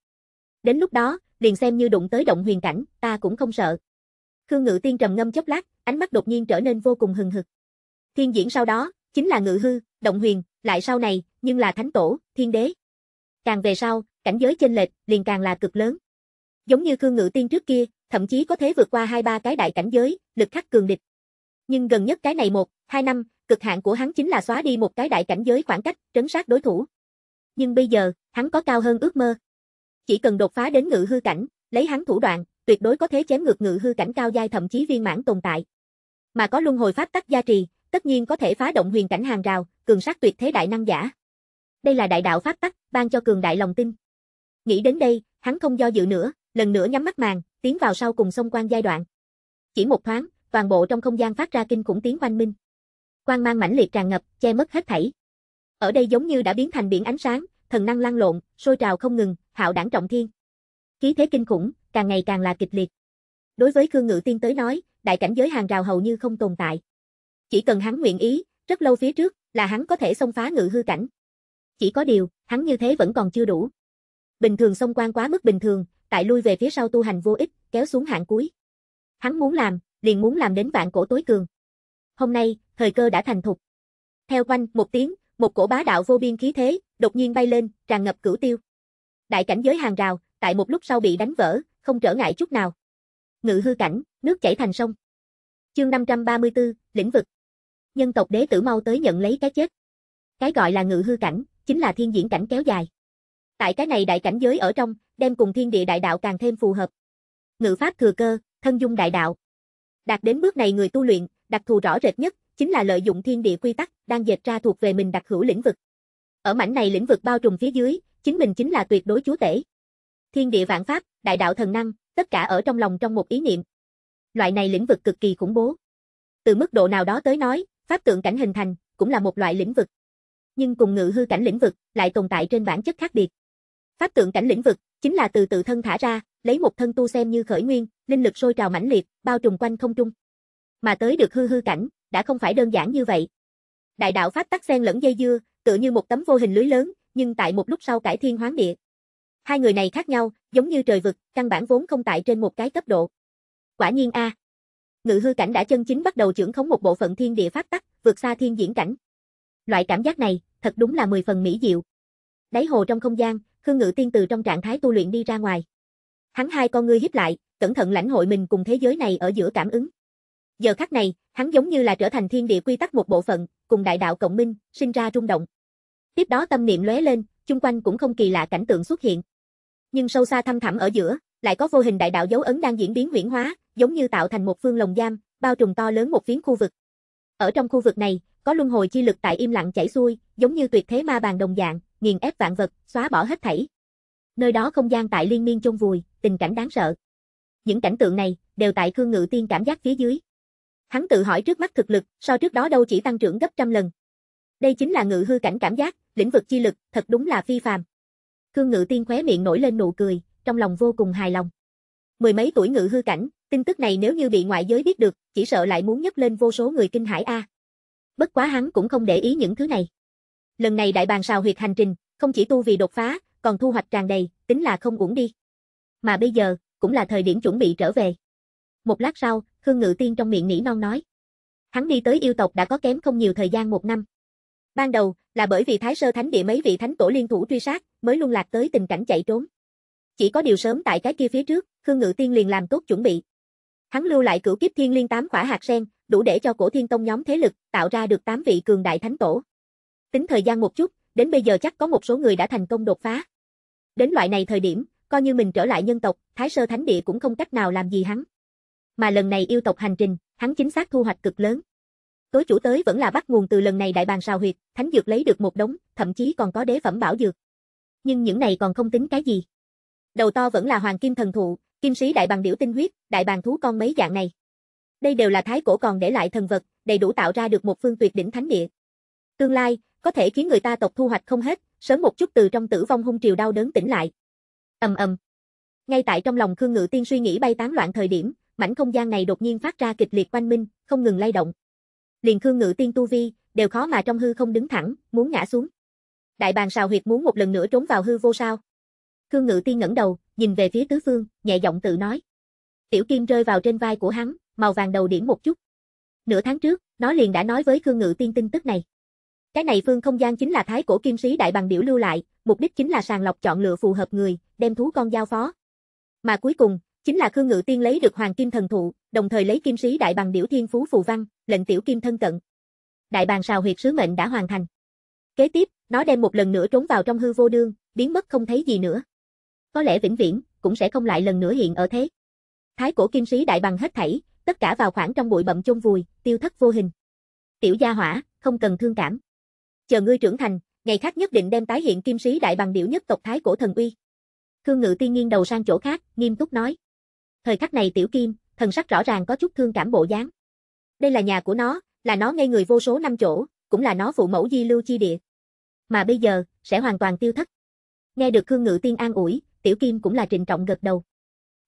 Đến lúc đó, liền xem như đụng tới động huyền cảnh, ta cũng không sợ. Khương Ngự Tiên trầm ngâm chốc lát, ánh mắt đột nhiên trở nên vô cùng hừng hực. Thiên diễn sau đó, chính là ngự hư, động huyền, lại sau này, nhưng là thánh tổ, thiên đế. Càng về sau, cảnh giới chênh lệch, liền càng là cực lớn. Giống như cương ngự tiên trước kia, thậm chí có thể vượt qua hai ba cái đại cảnh giới, lực khắc cường địch. Nhưng gần nhất cái này một, hai năm, cực hạn của hắn chính là xóa đi một cái đại cảnh giới khoảng cách, trấn sát đối thủ. Nhưng bây giờ, hắn có cao hơn ước mơ. Chỉ cần đột phá đến ngự hư cảnh, lấy hắn thủ đoạn, tuyệt đối có thể chém ngược ngự hư cảnh cao giai thậm chí viên mãn tồn tại. Mà có luân hồi pháp tắc gia trì, tất nhiên có thể phá động huyền cảnh hàng rào, cường sát tuyệt thế đại năng giả. Đây là đại đạo pháp tắc, ban cho cường đại lòng tin. Nghĩ đến đây, hắn không do dự nữa, lần nữa nhắm mắt màng, tiến vào sau cùng sông quan giai đoạn. Chỉ một thoáng, toàn bộ trong không gian phát ra kinh khủng tiếng oanh minh. Quang mang mãnh liệt tràn ngập, che mất hết thảy. Ở đây giống như đã biến thành biển ánh sáng, thần năng lăn lộn, sôi trào không ngừng, hạo đảng trọng thiên. Khí thế kinh khủng, càng ngày càng là kịch liệt. Đối với Khương Ngự Tiên tới nói, đại cảnh giới hàng rào hầu như không tồn tại. Chỉ cần hắn nguyện ý, rất lâu phía trước, là hắn có thể xông phá ngự hư cảnh. Chỉ có điều, hắn như thế vẫn còn chưa đủ. Bình thường xông quan quá mức bình thường, tại lui về phía sau tu hành vô ích, kéo xuống hạng cuối. Hắn muốn làm, liền muốn làm đến vạn cổ tối cường. Hôm nay, thời cơ đã thành thục. Theo quanh, một tiếng, một cổ bá đạo vô biên khí thế, đột nhiên bay lên, tràn ngập cửu tiêu. Đại cảnh giới hàng rào, tại một lúc sau bị đánh vỡ, không trở ngại chút nào. Ngự hư cảnh, nước chảy thành sông. Chương 534, lĩnh vực nhân tộc đế tử mau tới nhận lấy cái chết. Cái gọi là ngự hư cảnh, chính là thiên diễn cảnh kéo dài. Tại cái này đại cảnh giới ở trong, đem cùng thiên địa đại đạo càng thêm phù hợp. Ngự pháp thừa cơ, thân dung đại đạo. Đạt đến bước này người tu luyện, đặc thù rõ rệt nhất, chính là lợi dụng thiên địa quy tắc, đang dệt ra thuộc về mình đặc hữu lĩnh vực. Ở mảnh này lĩnh vực bao trùm phía dưới, chính mình chính là tuyệt đối chúa tể. Thiên địa vạn pháp, đại đạo thần năng, tất cả ở trong lòng trong một ý niệm. Loại này lĩnh vực cực kỳ khủng bố. Từ mức độ nào đó tới nói, Pháp tượng cảnh hình thành, cũng là một loại lĩnh vực. Nhưng cùng ngự hư cảnh lĩnh vực, lại tồn tại trên bản chất khác biệt. Pháp tượng cảnh lĩnh vực, chính là từ tự thân thả ra, lấy một thân tu xem như khởi nguyên, linh lực sôi trào mãnh liệt, bao trùm quanh không trung. Mà tới được hư hư cảnh, đã không phải đơn giản như vậy. Đại đạo pháp tắc xen lẫn dây dưa, tựa như một tấm vô hình lưới lớn, nhưng tại một lúc sau cải thiên hoán địa. Hai người này khác nhau, giống như trời vực, căn bản vốn không tại trên một cái cấp độ. Quả nhiên a, à, Ngự hư cảnh đã chân chính bắt đầu trưởng khống một bộ phận thiên địa phát tắc, vượt xa thiên diễn cảnh. Loại cảm giác này, thật đúng là mười phần mỹ diệu. Đáy hồ trong không gian, Khương Ngự tiên từ trong trạng thái tu luyện đi ra ngoài. Hắn hai con ngươi híp lại, cẩn thận lãnh hội mình cùng thế giới này ở giữa cảm ứng. Giờ khắc này, hắn giống như là trở thành thiên địa quy tắc một bộ phận, cùng đại đạo cộng minh, sinh ra rung động. Tiếp đó tâm niệm lóe lên, chung quanh cũng không kỳ lạ cảnh tượng xuất hiện. Nhưng sâu xa thăm thẳm ở giữa, lại có vô hình đại đạo dấu ấn đang diễn biến huyển hóa, giống như tạo thành một phương lồng giam, bao trùm to lớn một phiến khu vực. Ở trong khu vực này, có luân hồi chi lực tại im lặng chảy xuôi, giống như tuyệt thế ma bàn đồng dạng, nghiền ép vạn vật, xóa bỏ hết thảy. Nơi đó không gian tại liên miên chôn vùi, tình cảnh đáng sợ. Những cảnh tượng này đều tại Khương Ngự Tiên cảm giác phía dưới. Hắn tự hỏi trước mắt thực lực, so trước đó đâu chỉ tăng trưởng gấp trăm lần. Đây chính là ngự hư cảnh cảm giác, lĩnh vực chi lực, thật đúng là phi phàm. Khương Ngự Tiên khóe miệng nổi lên nụ cười, trong lòng vô cùng hài lòng. Mười mấy tuổi ngự hư cảnh, tin tức này nếu như bị ngoại giới biết được, chỉ sợ lại muốn nhấc lên vô số người kinh hải a. Bất quá hắn cũng không để ý những thứ này. Lần này đại bàn sào huyệt hành trình, không chỉ tu vì đột phá, còn thu hoạch tràn đầy, tính là không uổng đi. Mà bây giờ, cũng là thời điểm chuẩn bị trở về. Một lát sau, Khương Ngự Tiên trong miệng nỉ non nói. Hắn đi tới yêu tộc đã có kém không nhiều thời gian một năm. Ban đầu, là bởi vì Thái Sơ Thánh Địa mấy vị thánh tổ liên thủ truy sát, mới luôn lạc tới tình cảnh chạy trốn. Chỉ có điều sớm tại cái kia phía trước, Khương Ngự Tiên liền làm tốt chuẩn bị. Hắn lưu lại cửu kiếp thiên liên tám quả hạt sen, đủ để cho cổ thiên tông nhóm thế lực tạo ra được tám vị cường đại thánh tổ. Tính thời gian một chút, đến bây giờ chắc có một số người đã thành công đột phá. Đến loại này thời điểm, coi như mình trở lại nhân tộc, Thái Sơ Thánh Địa cũng không cách nào làm gì hắn. Mà lần này yêu tộc hành trình, hắn chính xác thu hoạch cực lớn. Tối chủ tới vẫn là bắt nguồn từ lần này đại bàn sao huyệt, thánh dược lấy được một đống, thậm chí còn có đế phẩm bảo dược. Nhưng những này còn không tính cái gì. Đầu to vẫn là hoàng kim thần thụ, kim sĩ đại bằng điểu tinh huyết, đại bàng thú con mấy dạng này. Đây đều là thái cổ còn để lại thần vật, đầy đủ tạo ra được một phương tuyệt đỉnh thánh địa. Tương lai, có thể khiến người ta tộc thu hoạch không hết, sớm một chút từ trong tử vong hung triều đau đớn tỉnh lại. Ầm ầm. Ngay tại trong lòng Khương Ngự Tiên suy nghĩ bay tán loạn thời điểm, mảnh không gian này đột nhiên phát ra kịch liệt quanh minh, không ngừng lay động. Liền Khương Ngự Tiên tu vi, đều khó mà trong hư không đứng thẳng, muốn ngã xuống. Đại bàng xào huyệt muốn một lần nữa trốn vào hư vô sao? Khương Ngự Tiên ngẩng đầu, nhìn về phía tứ phương, nhẹ giọng tự nói. Tiểu Kim rơi vào trên vai của hắn, màu vàng đầu điểm một chút. Nửa tháng trước, nó liền đã nói với Khương Ngự Tiên tin tức này. Cái này phương không gian chính là thái cổ kim sĩ đại bằng điểu lưu lại, mục đích chính là sàng lọc chọn lựa phù hợp người, đem thú con giao phó. Mà cuối cùng, chính là Khương Ngự Tiên lấy được Hoàng Kim Thần Thụ, đồng thời lấy Kim Sĩ Đại Bằng Điểu Thiên Phú Phù Văn, lệnh Tiểu Kim thân cận. Đại Bàng Sào Huyệt sứ mệnh đã hoàn thành. Kế tiếp, nó đem một lần nữa trốn vào trong hư vô đương, biến mất không thấy gì nữa có lẽ vĩnh viễn, cũng sẽ không lại lần nữa hiện ở thế. Thái cổ kim sĩ đại bằng hết thảy, tất cả vào khoảng trong bụi bậm chôn vùi, tiêu thất vô hình. Tiểu gia hỏa, không cần thương cảm. Chờ ngươi trưởng thành, ngày khác nhất định đem tái hiện kim sĩ đại bằng điểu nhất tộc thái cổ thần uy. Khương Ngự Tiên nghiêng đầu sang chỗ khác, nghiêm túc nói. Thời khắc này tiểu kim, thần sắc rõ ràng có chút thương cảm bộ dáng. Đây là nhà của nó, là nó ngay người vô số năm chỗ, cũng là nó phụ mẫu di lưu chi địa. Mà bây giờ, sẽ hoàn toàn tiêu thất. Nghe được Khương Ngự Tiên an ủi, Tiểu Kim cũng là trịnh trọng gật đầu.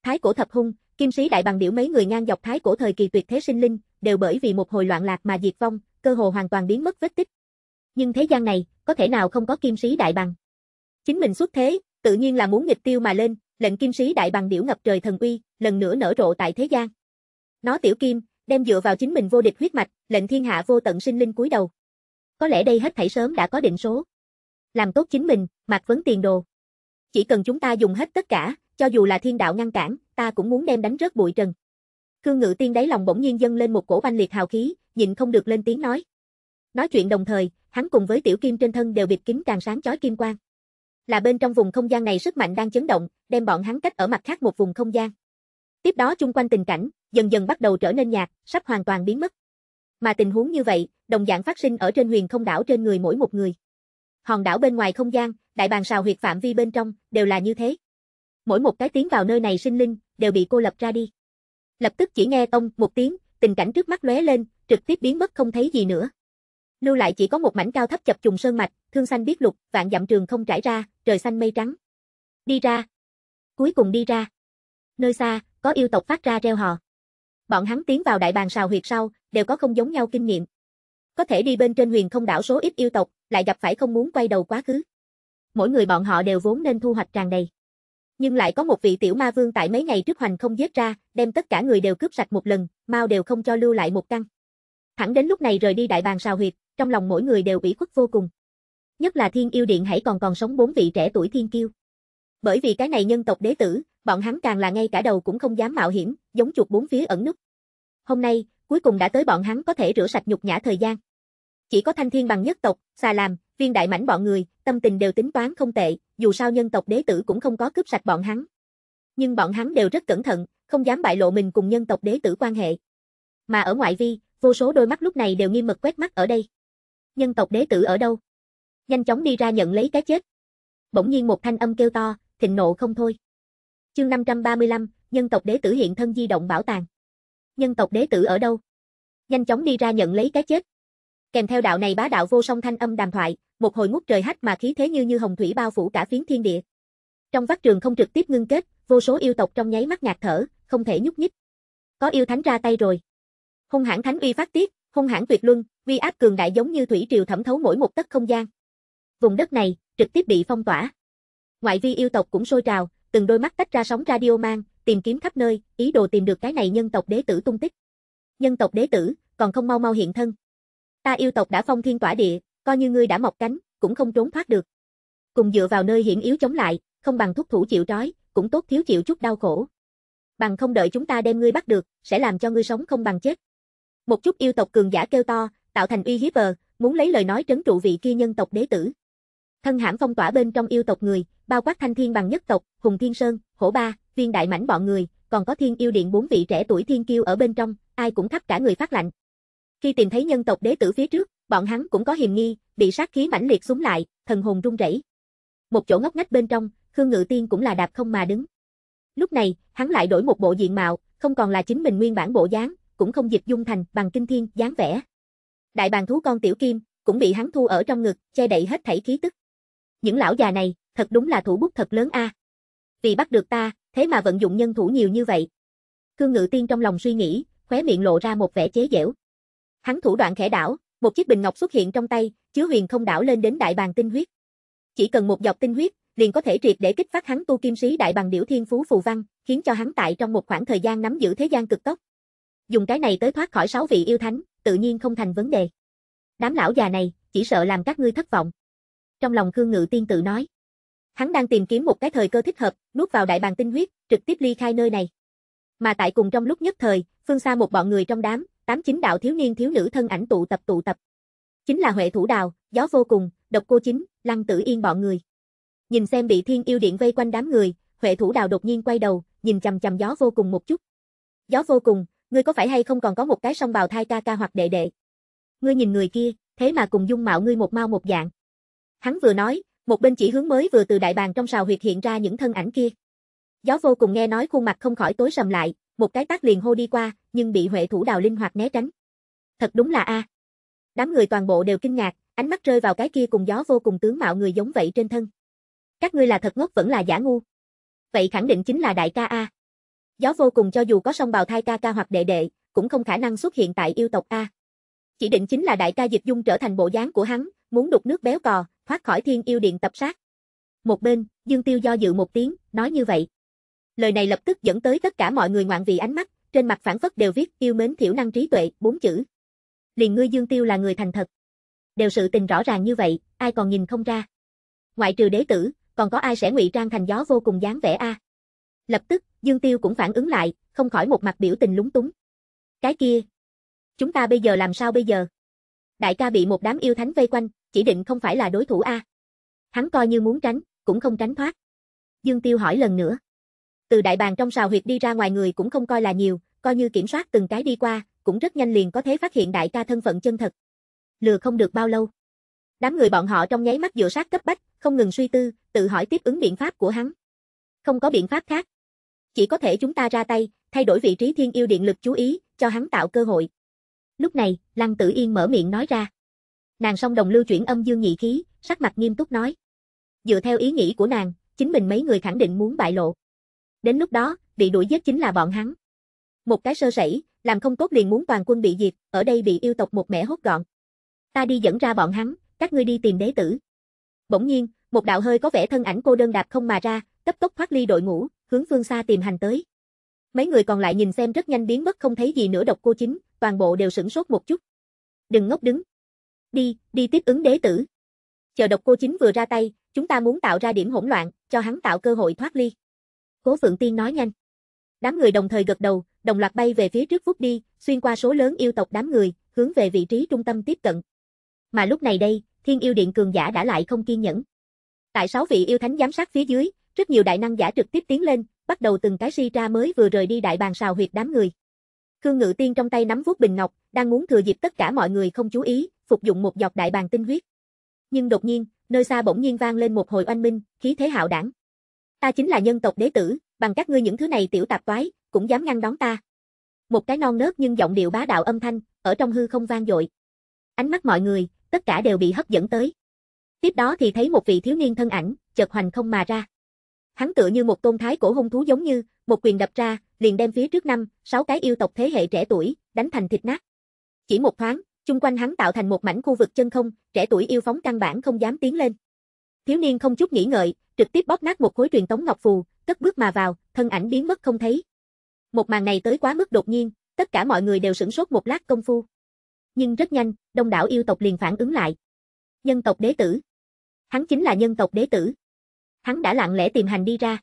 Thái cổ thập hung, kim sĩ đại bằng điểu mấy người ngang dọc thái cổ thời kỳ tuyệt thế sinh linh, đều bởi vì một hồi loạn lạc mà diệt vong, cơ hồ hoàn toàn biến mất vết tích. Nhưng thế gian này, có thể nào không có kim sĩ đại bằng? Chính mình xuất thế, tự nhiên là muốn nghịch tiêu mà lên, lệnh kim sĩ đại bằng điểu ngập trời thần uy, lần nữa nở rộ tại thế gian. Nó tiểu kim, đem dựa vào chính mình vô địch huyết mạch, lệnh thiên hạ vô tận sinh linh cúi đầu. Có lẽ đây hết thảy sớm đã có định số. Làm tốt chính mình, mặc vấn tiền đồ. Chỉ cần chúng ta dùng hết tất cả, cho dù là thiên đạo ngăn cản, ta cũng muốn đem đánh rớt bụi trần. Khương Ngự Tiên đáy lòng bỗng nhiên dâng lên một cổ banh liệt hào khí, nhịn không được lên tiếng nói. Nói chuyện đồng thời, hắn cùng với tiểu kim trên thân đều bịt kín càng sáng chói kim quang. Là bên trong vùng không gian này sức mạnh đang chấn động, đem bọn hắn cách ở mặt khác một vùng không gian. Tiếp đó chung quanh tình cảnh, dần dần bắt đầu trở nên nhạt, sắp hoàn toàn biến mất. Mà tình huống như vậy, đồng dạng phát sinh ở trên huyền không đảo trên người mỗi một người. Hòn đảo bên ngoài không gian, đại bàn sào huyệt phạm vi bên trong, đều là như thế. Mỗi một cái tiến vào nơi này sinh linh, đều bị cô lập ra đi. Lập tức chỉ nghe tông một tiếng, tình cảnh trước mắt lóe lên, trực tiếp biến mất không thấy gì nữa. Lưu lại chỉ có một mảnh cao thấp chập trùng sơn mạch, thương xanh biết lục, vạn dặm trường không trải ra, trời xanh mây trắng. Đi ra. Cuối cùng đi ra. Nơi xa, có yêu tộc phát ra reo hò. Bọn hắn tiến vào đại bàn sào huyệt sau, đều có không giống nhau kinh nghiệm. Có thể đi bên trên huyền không đảo số ít yêu tộc, lại gặp phải không muốn quay đầu quá khứ mỗi người bọn họ đều vốn nên thu hoạch tràn đầy. Nhưng lại có một vị tiểu ma vương tại mấy ngày trước hoành không giết ra, đem tất cả người đều cướp sạch một lần, mau đều không cho lưu lại một căn. Thẳng đến lúc này rời đi đại bàn sao huyệt, trong lòng mỗi người đều ủy khuất vô cùng. Nhất là thiên yêu điện hãy còn còn sống bốn vị trẻ tuổi thiên kiêu. Bởi vì cái này nhân tộc đế tử, bọn hắn càng là ngay cả đầu cũng không dám mạo hiểm, giống chuột bốn phía ẩn núp. Hôm nay, cuối cùng đã tới bọn hắn có thể rửa sạch nhục nhã thời gian. Chỉ có thanh thiên bằng nhất tộc, xà làm, viên đại mảnh bọn người, tâm tình đều tính toán không tệ, dù sao nhân tộc đế tử cũng không có cướp sạch bọn hắn. Nhưng bọn hắn đều rất cẩn thận, không dám bại lộ mình cùng nhân tộc đế tử quan hệ. Mà ở ngoại vi, vô số đôi mắt lúc này đều nghiêm mật quét mắt ở đây. Nhân tộc đế tử ở đâu? Nhanh chóng đi ra nhận lấy cái chết. Bỗng nhiên một thanh âm kêu to, thịnh nộ không thôi. Chương 535, nhân tộc đế tử hiện thân di động bảo tàng. Nhân tộc đế tử ở đâu? Nhanh chóng đi ra nhận lấy cái chết. Kèm theo đạo này bá đạo vô song thanh âm đàm thoại, một hồi ngút trời hách mà khí thế như như hồng thủy bao phủ cả phiến thiên địa. Trong vắt trường không trực tiếp ngưng kết, vô số yêu tộc trong nháy mắt ngạt thở, không thể nhúc nhích. Có yêu thánh ra tay rồi. Hung hãn thánh uy phát tiết, hung hãn tuyệt luân, uy áp cường đại giống như thủy triều thẩm thấu mỗi một tấc không gian. Vùng đất này trực tiếp bị phong tỏa. Ngoại vi yêu tộc cũng sôi trào, từng đôi mắt tách ra sóng radio mang, tìm kiếm khắp nơi, ý đồ tìm được cái này nhân tộc đế tử tung tích. Nhân tộc đế tử, còn không mau mau hiện thân. Ta yêu tộc đã phong thiên tỏa địa, Coi như ngươi đã mọc cánh, cũng không trốn thoát được. Cùng dựa vào nơi hiển yếu chống lại, không bằng thúc thủ chịu trói, cũng tốt thiếu chịu chút đau khổ. Bằng không đợi chúng ta đem ngươi bắt được, sẽ làm cho ngươi sống không bằng chết. Một chút yêu tộc cường giả kêu to, tạo thành uy hiếp vờ, muốn lấy lời nói trấn trụ vị kia nhân tộc đế tử. Thân hãm phong tỏa bên trong yêu tộc người, bao quát thanh thiên bằng nhất tộc, hùng thiên sơn, hổ ba, viên đại mảnh bọn người, còn có thiên yêu điện bốn vị trẻ tuổi thiên kiêu ở bên trong, ai cũng khắp cả người phát lạnh. Khi tìm thấy nhân tộc đế tử phía trước, bọn hắn cũng có hiềm nghi, bị sát khí mãnh liệt súng lại, thần hồn rung rẩy. Một chỗ ngóc ngách bên trong, Khương Ngự Tiên cũng là đạp không mà đứng. Lúc này, hắn lại đổi một bộ diện mạo, không còn là chính mình nguyên bản bộ dáng, cũng không dịch dung thành bằng kinh thiên dáng vẻ. Đại bàn thú con tiểu kim cũng bị hắn thu ở trong ngực, che đậy hết thảy khí tức. Những lão già này, thật đúng là thủ bút thật lớn a. À. Vì bắt được ta, thế mà vận dụng nhân thủ nhiều như vậy. Khương Ngự Tiên trong lòng suy nghĩ, khóe miệng lộ ra một vẻ chế giễu. Hắn thủ đoạn khẽ đảo, một chiếc bình ngọc xuất hiện trong tay, chứa huyền không đảo lên đến đại bàn tinh huyết. Chỉ cần một giọt tinh huyết, liền có thể triệt để kích phát hắn tu kim sĩ đại bằng điểu thiên phú phù văn, khiến cho hắn tại trong một khoảng thời gian nắm giữ thế gian cực tốc. Dùng cái này tới thoát khỏi sáu vị yêu thánh, tự nhiên không thành vấn đề. Đám lão già này, chỉ sợ làm các ngươi thất vọng. Trong lòng Khương Ngự Tiên tự nói. Hắn đang tìm kiếm một cái thời cơ thích hợp, nuốt vào đại bàn tinh huyết, trực tiếp ly khai nơi này. Mà tại cùng trong lúc nhất thời, phương xa một bọn người trong đám, tám chín đạo thiếu niên thiếu nữ thân ảnh tụ tập tụ tập. Chính là Huệ Thủ Đào, Gió Vô Cùng, Độc Cô Chính, Lăng Tử Yên bọn người. Nhìn xem bị Thiên Yêu Điện vây quanh đám người, Huệ Thủ Đào đột nhiên quay đầu, nhìn chằm chằm Gió Vô Cùng một chút. Gió Vô Cùng, ngươi có phải hay không còn có một cái song bào thai ca ca hoặc đệ đệ? Ngươi nhìn người kia, thế mà cùng dung mạo ngươi một mau một dạng. Hắn vừa nói, một bên chỉ hướng mới vừa từ đại bàn trong sào huyệt hiện ra những thân ảnh kia. Gió vô cùng nghe nói khuôn mặt không khỏi tối sầm lại, một cái tác liền hô đi qua, nhưng bị Huệ thủ đào linh hoạt né tránh. Thật đúng là a. Đám người toàn bộ đều kinh ngạc, ánh mắt rơi vào cái kia cùng gió vô cùng tướng mạo người giống vậy trên thân. Các ngươi là thật ngốc vẫn là giả ngu. Vậy khẳng định chính là đại ca a. Gió vô cùng cho dù có song bào thai ca ca hoặc đệ đệ, cũng không khả năng xuất hiện tại yêu tộc a. Chỉ định chính là đại ca Dịch Dung trở thành bộ dáng của hắn, muốn đục nước béo cò, thoát khỏi thiên yêu điện tập sát. Một bên, Dương Tiêu do dự một tiếng, nói như vậy. Lời này lập tức dẫn tới tất cả mọi người ngoạn vị ánh mắt, trên mặt phản phất đều viết yêu mến thiểu năng trí tuệ, bốn chữ. Liền ngươi Dương Tiêu là người thành thật. Đều sự tình rõ ràng như vậy, ai còn nhìn không ra. Ngoại trừ đế tử, còn có ai sẽ ngụy trang thành gió vô cùng dáng vẻ a? À? Lập tức, Dương Tiêu cũng phản ứng lại, không khỏi một mặt biểu tình lúng túng. Cái kia, chúng ta bây giờ làm sao bây giờ? Đại ca bị một đám yêu thánh vây quanh, chỉ định không phải là đối thủ a. À? Hắn coi như muốn tránh, cũng không tránh thoát. Dương Tiêu hỏi lần nữa từ đại bàng trong sào huyệt đi ra ngoài người cũng không coi là nhiều, coi như kiểm soát từng cái đi qua, cũng rất nhanh liền có thể phát hiện đại ca thân phận chân thật. Lừa không được bao lâu. Đám người bọn họ trong nháy mắt dựa sát cấp bách, không ngừng suy tư, tự hỏi tiếp ứng biện pháp của hắn. Không có biện pháp khác. Chỉ có thể chúng ta ra tay, thay đổi vị trí thiên yêu điện lực chú ý, cho hắn tạo cơ hội. Lúc này, Lăng Tử Yên mở miệng nói ra. Nàng song đồng lưu chuyển âm dương nhị khí, sắc mặt nghiêm túc nói. Dựa theo ý nghĩ của nàng, chính mình mấy người khẳng định muốn bại lộ. Đến lúc đó, bị đuổi giết chính là bọn hắn. Một cái sơ sẩy, làm không tốt liền muốn toàn quân bị diệt, ở đây bị yêu tộc một mẻ hốt gọn. Ta đi dẫn ra bọn hắn, các ngươi đi tìm đế tử. Bỗng nhiên, một đạo hơi có vẻ thân ảnh cô đơn đạp không mà ra, cấp tốc thoát ly đội ngũ, hướng phương xa tìm hành tới. Mấy người còn lại nhìn xem rất nhanh biến mất không thấy gì nữa độc cô chính, toàn bộ đều sửng sốt một chút. Đừng ngốc đứng. Đi, đi tiếp ứng đế tử. Chờ độc cô chính vừa ra tay, chúng ta muốn tạo ra điểm hỗn loạn, cho hắn tạo cơ hội thoát ly. Cố Phượng Tiên nói nhanh. Đám người đồng thời gật đầu, đồng loạt bay về phía trước vút đi, xuyên qua số lớn yêu tộc đám người, hướng về vị trí trung tâm tiếp cận. Mà lúc này đây, Thiên yêu điện cường giả đã lại không kiên nhẫn. Tại sáu vị yêu thánh giám sát phía dưới, rất nhiều đại năng giả trực tiếp tiến lên, bắt đầu từng cái si ra mới vừa rời đi đại bàn xào huyệt đám người. Khương Ngự Tiên trong tay nắm vuốt bình ngọc, đang muốn thừa dịp tất cả mọi người không chú ý, phục dụng một giọt đại bàn tinh huyết. Nhưng đột nhiên, nơi xa bỗng nhiên vang lên một hồi oanh minh, khí thế hạo đảng. Ta chính là nhân tộc đế tử, bằng các ngươi những thứ này tiểu tạp toái, cũng dám ngăn đón ta. Một cái non nớt nhưng giọng điệu bá đạo âm thanh, ở trong hư không vang dội. Ánh mắt mọi người, tất cả đều bị hấp dẫn tới. Tiếp đó thì thấy một vị thiếu niên thân ảnh, chợt hoành không mà ra. Hắn tựa như một tôn thái cổ hung thú giống như, một quyền đập ra, liền đem phía trước năm, sáu cái yêu tộc thế hệ trẻ tuổi, đánh thành thịt nát. Chỉ một thoáng, chung quanh hắn tạo thành một mảnh khu vực chân không, trẻ tuổi yêu phóng căn bản không dám tiến lên. Thiếu niên không chút nghĩ ngợi, trực tiếp bóp nát một khối truyền tống ngọc phù, cất bước mà vào, thân ảnh biến mất không thấy. Một màn này tới quá mức đột nhiên, tất cả mọi người đều sửng sốt một lát công phu. Nhưng rất nhanh, đông đảo yêu tộc liền phản ứng lại. Nhân tộc đế tử. Hắn chính là nhân tộc đế tử. Hắn đã lặng lẽ tìm hành đi ra.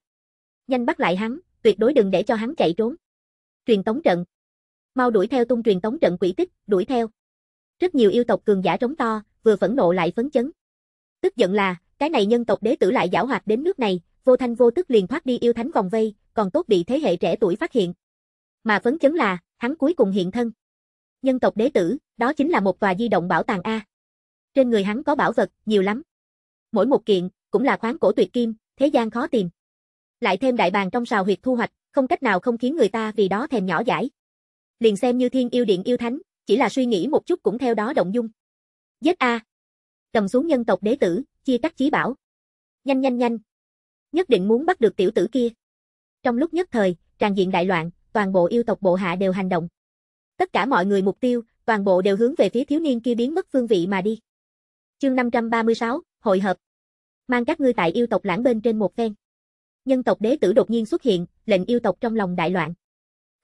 Nhanh bắt lại hắn, tuyệt đối đừng để cho hắn chạy trốn. Truyền tống trận. Mau đuổi theo tung truyền tống trận quỷ tích, đuổi theo. Rất nhiều yêu tộc cường giả trống to, vừa phẫn nộ lại phấn chấn. Tức giận là, cái này nhân tộc đế tử lại giảo hoạt đến nước này, vô thanh vô tức liền thoát đi yêu thánh vòng vây, còn tốt bị thế hệ trẻ tuổi phát hiện. Mà phấn chấn là, hắn cuối cùng hiện thân. Nhân tộc đế tử, đó chính là một tòa di động bảo tàng A. Trên người hắn có bảo vật, nhiều lắm. Mỗi một kiện, cũng là khoáng cổ tuyệt kim, thế gian khó tìm. Lại thêm đại bàng trong sào huyệt thu hoạch, không cách nào không khiến người ta vì đó thèm nhỏ giải. Liền xem như thiên yêu điện yêu thánh, chỉ là suy nghĩ một chút cũng theo đó động dung. Giết A, cầm xuống nhân tộc đế tử, chia cắt chí bảo. Nhanh nhanh nhanh. Nhất định muốn bắt được tiểu tử kia. Trong lúc nhất thời, tràn diện đại loạn, toàn bộ yêu tộc bộ hạ đều hành động. Tất cả mọi người mục tiêu, toàn bộ đều hướng về phía thiếu niên kia biến mất phương vị mà đi. Chương 536, hội hợp. Mang các ngươi tại yêu tộc lãng bên trên một phen. Nhân tộc đế tử đột nhiên xuất hiện, lệnh yêu tộc trong lòng đại loạn.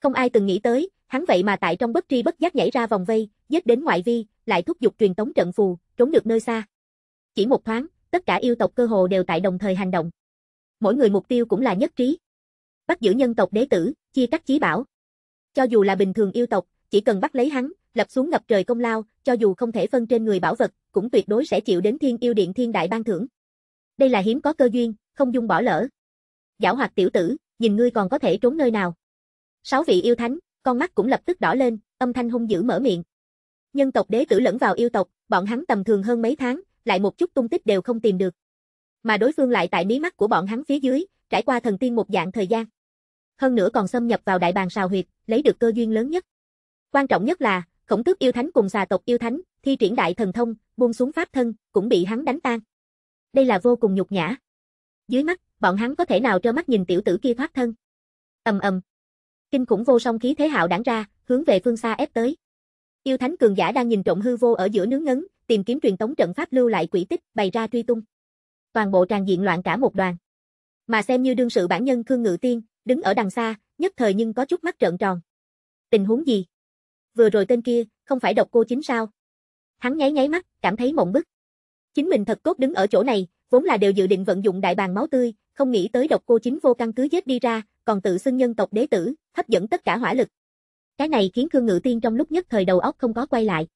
Không ai từng nghĩ tới, hắn vậy mà tại trong bất tri bất giác nhảy ra vòng vây, giết đến ngoại vi, lại thúc giục truyền tống trận phù, trốn được nơi xa. Chỉ một thoáng, tất cả yêu tộc cơ hồ đều tại đồng thời hành động. Mỗi người mục tiêu cũng là nhất trí. Bắt giữ nhân tộc đế tử, chia cắt chí bảo. Cho dù là bình thường yêu tộc, chỉ cần bắt lấy hắn, lập xuống ngập trời công lao, cho dù không thể phân trên người bảo vật, cũng tuyệt đối sẽ chịu đến thiên yêu điện thiên đại ban thưởng. Đây là hiếm có cơ duyên, không dung bỏ lỡ. Giảo hoạt tiểu tử, nhìn ngươi còn có thể trốn nơi nào. Sáu vị yêu thánh, con mắt cũng lập tức đỏ lên, âm thanh hung dữ mở miệng nhân tộc đế tử lẫn vào yêu tộc, bọn hắn tầm thường hơn mấy tháng, lại một chút tung tích đều không tìm được. Mà đối phương lại tại mí mắt của bọn hắn phía dưới, trải qua thần tiên một dạng thời gian. Hơn nữa còn xâm nhập vào đại bàn sào huyệt, lấy được cơ duyên lớn nhất. Quan trọng nhất là, khổng tước yêu thánh cùng xà tộc yêu thánh, thi triển đại thần thông, buông xuống pháp thân, cũng bị hắn đánh tan. Đây là vô cùng nhục nhã. Dưới mắt, bọn hắn có thể nào trơ mắt nhìn tiểu tử kia thoát thân. Ầm ầm. Kinh khủng vô song khí thế hạo đảng ra, hướng về phương xa ép tới. Yêu thánh cường giả đang nhìn trộm hư vô ở giữa nướng ngấn, tìm kiếm truyền tống trận pháp lưu lại quỷ tích, bày ra truy tung. Toàn bộ tràn diện loạn cả một đoàn. Mà xem như đương sự bản nhân Khương Ngự Tiên, đứng ở đằng xa, nhất thời nhưng có chút mắt trợn tròn. Tình huống gì? Vừa rồi tên kia, không phải độc cô chính sao? Hắn nháy nháy mắt, cảm thấy mộng bức. Chính mình thật tốt đứng ở chỗ này, vốn là đều dự định vận dụng đại bàng máu tươi, không nghĩ tới độc cô chính vô căn cứ giết đi ra, còn tự xưng nhân tộc đế tử, hấp dẫn tất cả hỏa lực, cái này khiến Khương Ngự Tiên trong lúc nhất thời đầu óc không có quay lại.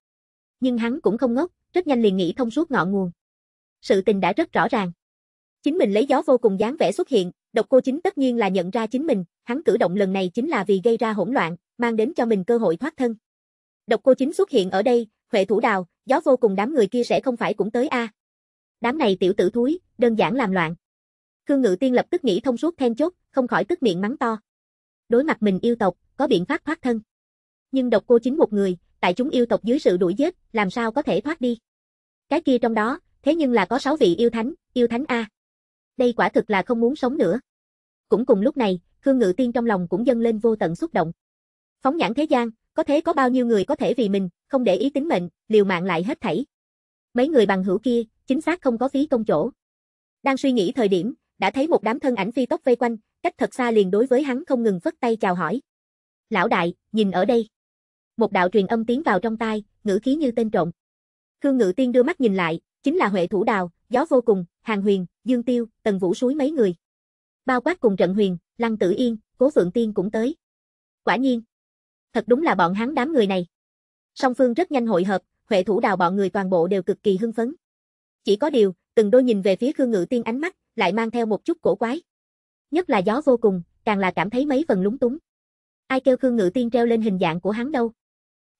Nhưng hắn cũng không ngốc, rất nhanh liền nghĩ thông suốt ngọn nguồn. Sự tình đã rất rõ ràng. Chính mình lấy gió vô cùng dáng vẻ xuất hiện, độc cô chính tất nhiên là nhận ra chính mình, hắn cử động lần này chính là vì gây ra hỗn loạn, mang đến cho mình cơ hội thoát thân. Độc cô chính xuất hiện ở đây, Huệ thủ đào, gió vô cùng đám người kia sẽ không phải cũng tới a. Đám này tiểu tử thúi, đơn giản làm loạn. Khương Ngự Tiên lập tức nghĩ thông suốt then chốt, không khỏi tức miệng mắng to. Đối mặt mình yêu tộc, có biện pháp thoát thân nhưng độc cô chính một người, tại chúng yêu tộc dưới sự đuổi giết, làm sao có thể thoát đi. Cái kia trong đó, thế nhưng là có sáu vị yêu thánh, yêu thánh A. Đây quả thực là không muốn sống nữa. Cũng cùng lúc này, Khương Ngự Tiên trong lòng cũng dâng lên vô tận xúc động. Phóng nhãn thế gian, có thế có bao nhiêu người có thể vì mình, không để ý tính mệnh, liều mạng lại hết thảy. Mấy người bằng hữu kia, chính xác không có phí công chỗ. Đang suy nghĩ thời điểm, đã thấy một đám thân ảnh phi tốc vây quanh, cách thật xa liền đối với hắn không ngừng phất tay chào hỏi. Lão đại, nhìn ở đây một đạo truyền âm tiến vào trong tai, ngữ khí như tên trộm. Khương Ngự Tiên đưa mắt nhìn lại, chính là Huệ Thủ Đào, Gió Vô Cùng, Hàng Huyền, Dương Tiêu, Tần Vũ Suối mấy người. Bao quát cùng Trận Huyền, Lăng Tử Yên, Cố Phượng Tiên cũng tới. Quả nhiên, thật đúng là bọn hắn đám người này. Song phương rất nhanh hội hợp, Huệ Thủ Đào bọn người toàn bộ đều cực kỳ hưng phấn. Chỉ có điều, từng đôi nhìn về phía Khương Ngự Tiên ánh mắt, lại mang theo một chút cổ quái. Nhất là Gió Vô Cùng, càng là cảm thấy mấy phần lúng túng. Ai kêu Khương Ngự Tiên treo lên hình dạng của hắn đâu?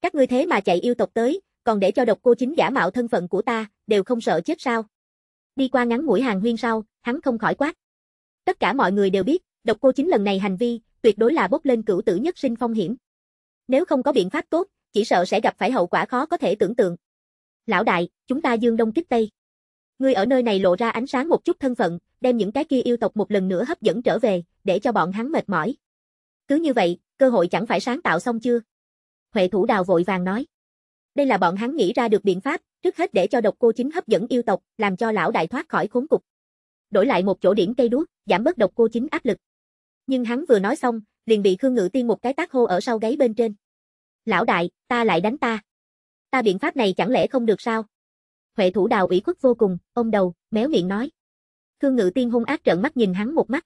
Các ngươi thế mà chạy yêu tộc tới, còn để cho độc cô chính giả mạo thân phận của ta, đều không sợ chết sao? Đi qua ngắn mũi hàng huyên sau, hắn không khỏi quát. Tất cả mọi người đều biết, độc cô chính lần này hành vi, tuyệt đối là bốc lên cửu tử nhất sinh phong hiểm. Nếu không có biện pháp tốt, chỉ sợ sẽ gặp phải hậu quả khó có thể tưởng tượng. Lão đại, chúng ta dương đông kích tây. Ngươi ở nơi này lộ ra ánh sáng một chút thân phận, đem những cái kia yêu tộc một lần nữa hấp dẫn trở về, để cho bọn hắn mệt mỏi. Cứ như vậy, cơ hội chẳng phải sáng tạo xong chưa? Huệ thủ đào vội vàng nói. Đây là bọn hắn nghĩ ra được biện pháp, trước hết để cho độc cô chính hấp dẫn yêu tộc, làm cho lão đại thoát khỏi khốn cục. Đổi lại một chỗ điểm cây đuốc, giảm bớt độc cô chính áp lực. Nhưng hắn vừa nói xong, liền bị Khương Ngự Tiên một cái tác hô ở sau gáy bên trên. Lão đại, ta lại đánh ta. Ta biện pháp này chẳng lẽ không được sao? Huệ thủ đào ủy khuất vô cùng, ông đầu, méo miệng nói. Khương Ngự Tiên hung ác trợn mắt nhìn hắn một mắt.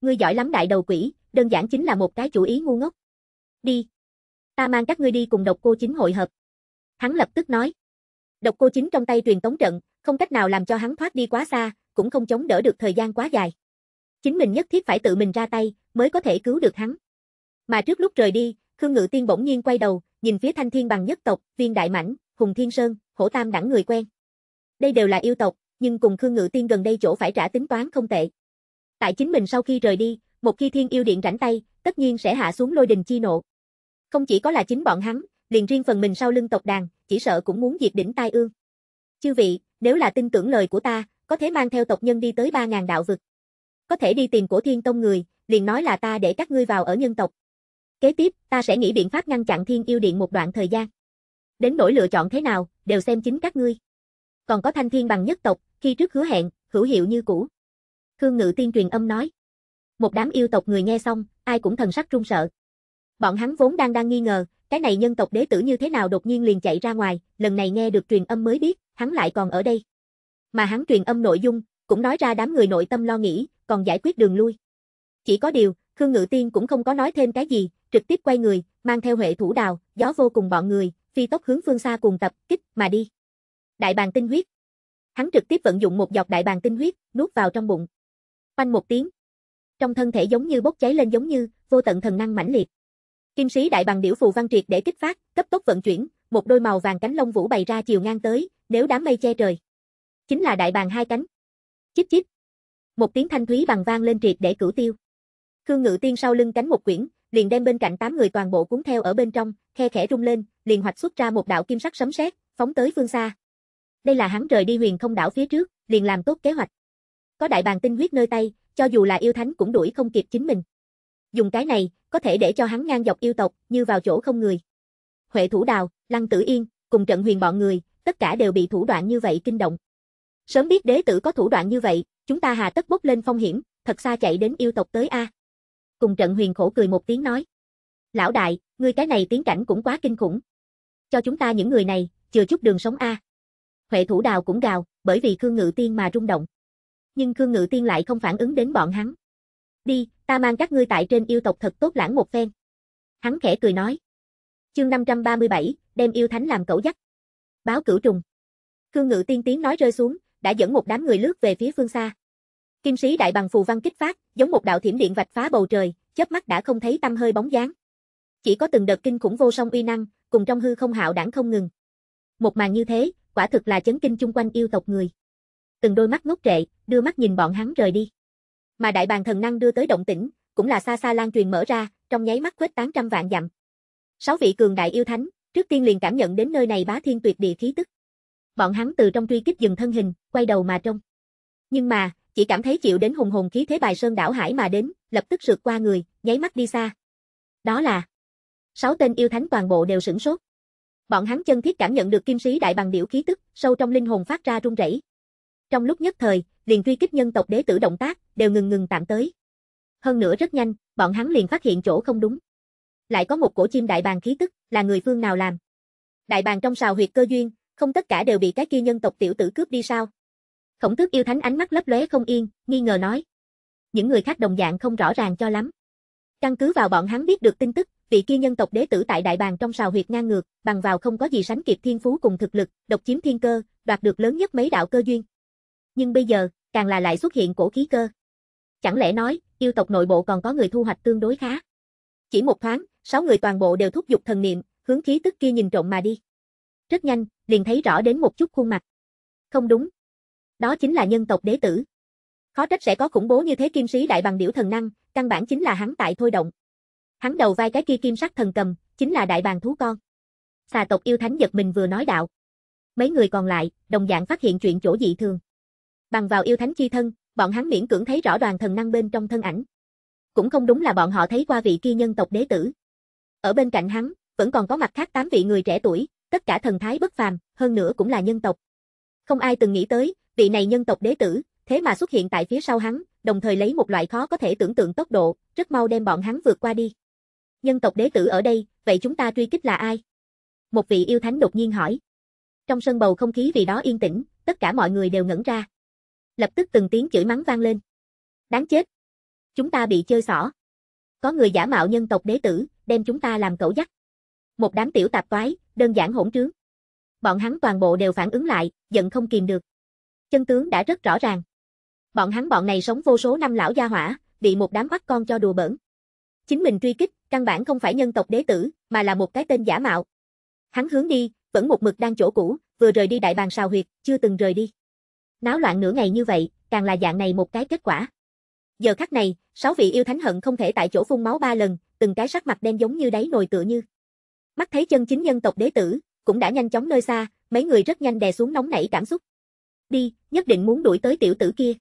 Ngươi giỏi lắm đại đầu quỷ, đơn giản chính là một cái chủ ý ngu ngốc. Đi, Ta mang các ngươi đi cùng độc cô chính hội hợp. Hắn lập tức nói. Độc cô chính trong tay truyền tống trận, không cách nào làm cho hắn thoát đi quá xa, cũng không chống đỡ được thời gian quá dài. Chính mình nhất thiết phải tự mình ra tay, mới có thể cứu được hắn. Mà trước lúc rời đi, Khương Ngự Tiên bỗng nhiên quay đầu, nhìn phía Thanh Thiên bằng nhất tộc, Viên Đại Mãnh, Hùng Thiên Sơn, Hổ Tam đẳng người quen. Đây đều là yêu tộc, nhưng cùng Khương Ngự Tiên gần đây chỗ phải trả tính toán không tệ. Tại chính mình sau khi rời đi, một khi Thiên Yêu Điện rảnh tay, tất nhiên sẽ hạ xuống lôi đình chi nộ. Không chỉ có là chính bọn hắn, liền riêng phần mình sau lưng tộc đàn, chỉ sợ cũng muốn diệt đỉnh tai ương. Chư vị, nếu là tin tưởng lời của ta, có thể mang theo tộc nhân đi tới 3000 đạo vực. Có thể đi tìm cổ thiên tông người, liền nói là ta để các ngươi vào ở nhân tộc. Kế tiếp, ta sẽ nghĩ biện pháp ngăn chặn Thiên Yêu Điện một đoạn thời gian. Đến nỗi lựa chọn thế nào, đều xem chính các ngươi. Còn có Thanh Thiên bằng nhất tộc, khi trước hứa hẹn, hữu hiệu như cũ. Khương Ngự Tiên truyền âm nói. Một đám yêu tộc người nghe xong, ai cũng thần sắc run sợ. Bọn hắn vốn đang đang nghi ngờ, cái này nhân tộc đế tử như thế nào đột nhiên liền chạy ra ngoài, lần này nghe được truyền âm mới biết, hắn lại còn ở đây. Mà hắn truyền âm nội dung, cũng nói ra đám người nội tâm lo nghĩ, còn giải quyết đường lui. Chỉ có điều, Khương Ngự Tiên cũng không có nói thêm cái gì, trực tiếp quay người, mang theo hệ thủ đào, gió vô cùng bọn người, phi tốc hướng phương xa cùng tập kích mà đi. Đại bàn tinh huyết. Hắn trực tiếp vận dụng một dọc đại bàn tinh huyết, nuốt vào trong bụng. Oanh một tiếng. Trong thân thể giống như bốc cháy lên giống như vô tận thần năng mãnh liệt. Kim sĩ đại bằng điểu phù văn triệt để kích phát, cấp tốc vận chuyển, một đôi màu vàng cánh lông vũ bày ra chiều ngang tới, nếu đám mây che trời. Chính là đại bàng hai cánh. Chíp chíp. Một tiếng thanh thúy bằng vang lên triệt để cửu tiêu. Khương Ngự Tiên sau lưng cánh một quyển, liền đem bên cạnh tám người toàn bộ cuốn theo ở bên trong, khe khẽ rung lên, liền hoạch xuất ra một đạo kim sắc sấm sét, phóng tới phương xa. Đây là hắn rời đi huyền không đảo phía trước, liền làm tốt kế hoạch. Có đại bàng tinh huyết nơi tay, cho dù là yêu thánh cũng đuổi không kịp chính mình. Dùng cái này, có thể để cho hắn ngang dọc yêu tộc, như vào chỗ không người. Huệ Thủ Đào, Lăng Tử Yên, cùng trận huyền bọn người, tất cả đều bị thủ đoạn như vậy kinh động. Sớm biết đế tử có thủ đoạn như vậy, chúng ta hà tất bốc lên phong hiểm, thật xa chạy đến yêu tộc tới a. Cùng trận huyền khổ cười một tiếng nói. Lão đại, ngươi cái này tiến cảnh cũng quá kinh khủng. Cho chúng ta những người này, chừa chút đường sống a. Huệ thủ đào cũng gào, bởi vì Khương Ngự Tiên mà rung động. Nhưng Khương Ngự Tiên lại không phản ứng đến bọn hắn. Đi, ta mang các ngươi tại trên yêu tộc thật tốt lãng một phen. Hắn khẽ cười nói. Chương 537, đem yêu thánh làm cẩu dắt. Báo cửu trùng. cương Ngự tiên tiếng nói rơi xuống, đã dẫn một đám người lướt về phía phương xa. Kim sĩ đại bằng phù văn kích phát, giống một đạo thiểm điện vạch phá bầu trời, chớp mắt đã không thấy tâm hơi bóng dáng. Chỉ có từng đợt kinh khủng vô song uy năng, cùng trong hư không hạo đảng không ngừng. Một màn như thế, quả thực là chấn kinh chung quanh yêu tộc người. Từng đôi mắt ngốc trệ, đưa mắt nhìn bọn hắn rời đi mà đại bàng thần năng đưa tới động tĩnh, cũng là xa xa lan truyền mở ra, trong nháy mắt quét tán trăm vạn dặm. Sáu vị cường đại yêu thánh, trước tiên liền cảm nhận đến nơi này bá thiên tuyệt địa khí tức. Bọn hắn từ trong truy kích dừng thân hình, quay đầu mà trông. Nhưng mà, chỉ cảm thấy chịu đến hùng hồn khí thế bài sơn đảo hải mà đến, lập tức sượt qua người, nháy mắt đi xa. Đó là sáu tên yêu thánh toàn bộ đều sửng sốt. Bọn hắn chân thiết cảm nhận được kim sĩ đại bằng điểu khí tức, sâu trong linh hồn phát ra rung rẩy. Trong lúc nhất thời, liền truy kích nhân tộc đế tử động tác, đều ngừng ngừng tạm tới. Hơn nữa rất nhanh, bọn hắn liền phát hiện chỗ không đúng. Lại có một cổ chim đại bàng khí tức, là người phương nào làm? Đại bàng trong sào huyệt cơ duyên, không tất cả đều bị cái kia nhân tộc tiểu tử cướp đi sao? Khổng tước yêu thánh ánh mắt lấp lóe không yên, nghi ngờ nói. Những người khác đồng dạng không rõ ràng cho lắm. Căn cứ vào bọn hắn biết được tin tức, vị kia nhân tộc đế tử tại đại bàng trong sào huyệt ngang ngược, bằng vào không có gì sánh kịp thiên phú cùng thực lực, độc chiếm thiên cơ, đoạt được lớn nhất mấy đạo cơ duyên. Nhưng bây giờ, càng là lại xuất hiện cổ khí cơ. Chẳng lẽ nói, yêu tộc nội bộ còn có người thu hoạch tương đối khá? Chỉ một thoáng, sáu người toàn bộ đều thúc giục thần niệm, hướng khí tức kia nhìn trộm mà đi. Rất nhanh, liền thấy rõ đến một chút khuôn mặt. Không đúng. Đó chính là nhân tộc đế tử. Khó trách sẽ có khủng bố như thế kim sĩ đại bằng điểu thần năng, căn bản chính là hắn tại thôi động. Hắn đầu vai cái kia kim sắc thần cầm, chính là đại bàng thú con. Xà tộc yêu thánh giật mình vừa nói đạo. Mấy người còn lại, đồng dạng phát hiện chuyện chỗ dị thường. Bằng vào yêu thánh chi thân, bọn hắn miễn cưỡng thấy rõ đoàn thần năng bên trong thân ảnh. Cũng không đúng là bọn họ thấy qua vị kia nhân tộc đế tử. Ở bên cạnh hắn, vẫn còn có mặt khác tám vị người trẻ tuổi, tất cả thần thái bất phàm, hơn nữa cũng là nhân tộc. Không ai từng nghĩ tới, vị này nhân tộc đế tử, thế mà xuất hiện tại phía sau hắn, đồng thời lấy một loại khó có thể tưởng tượng tốc độ, rất mau đem bọn hắn vượt qua đi. Nhân tộc đế tử ở đây, vậy chúng ta truy kích là ai? Một vị yêu thánh đột nhiên hỏi. Trong sân bầu không khí vì đó yên tĩnh, tất cả mọi người đều ngẩn ra lập tức từng tiếng chửi mắng vang lên. Đáng chết! Chúng ta bị chơi xỏ. Có người giả mạo nhân tộc đế tử, đem chúng ta làm cẩu dắt. Một đám tiểu tạp toái, đơn giản hỗn trướng. Bọn hắn toàn bộ đều phản ứng lại, giận không kìm được. Chân tướng đã rất rõ ràng. Bọn hắn bọn này sống vô số năm lão gia hỏa, bị một đám bắt con cho đùa bỡn. Chính mình truy kích, căn bản không phải nhân tộc đế tử, mà là một cái tên giả mạo. Hắn hướng đi, vẫn một mực đang chỗ cũ, vừa rời đi đại bàn sao huyệt, chưa từng rời đi. Náo loạn nửa ngày như vậy, càng là dạng này một cái kết quả. Giờ khắc này, sáu vị yêu thánh hận không thể tại chỗ phun máu ba lần, từng cái sắc mặt đen giống như đáy nồi tựa như. Mắt thấy chân chính nhân tộc đế tử, cũng đã nhanh chóng nơi xa, mấy người rất nhanh đè xuống nóng nảy cảm xúc. Đi, nhất định muốn đuổi tới tiểu tử kia.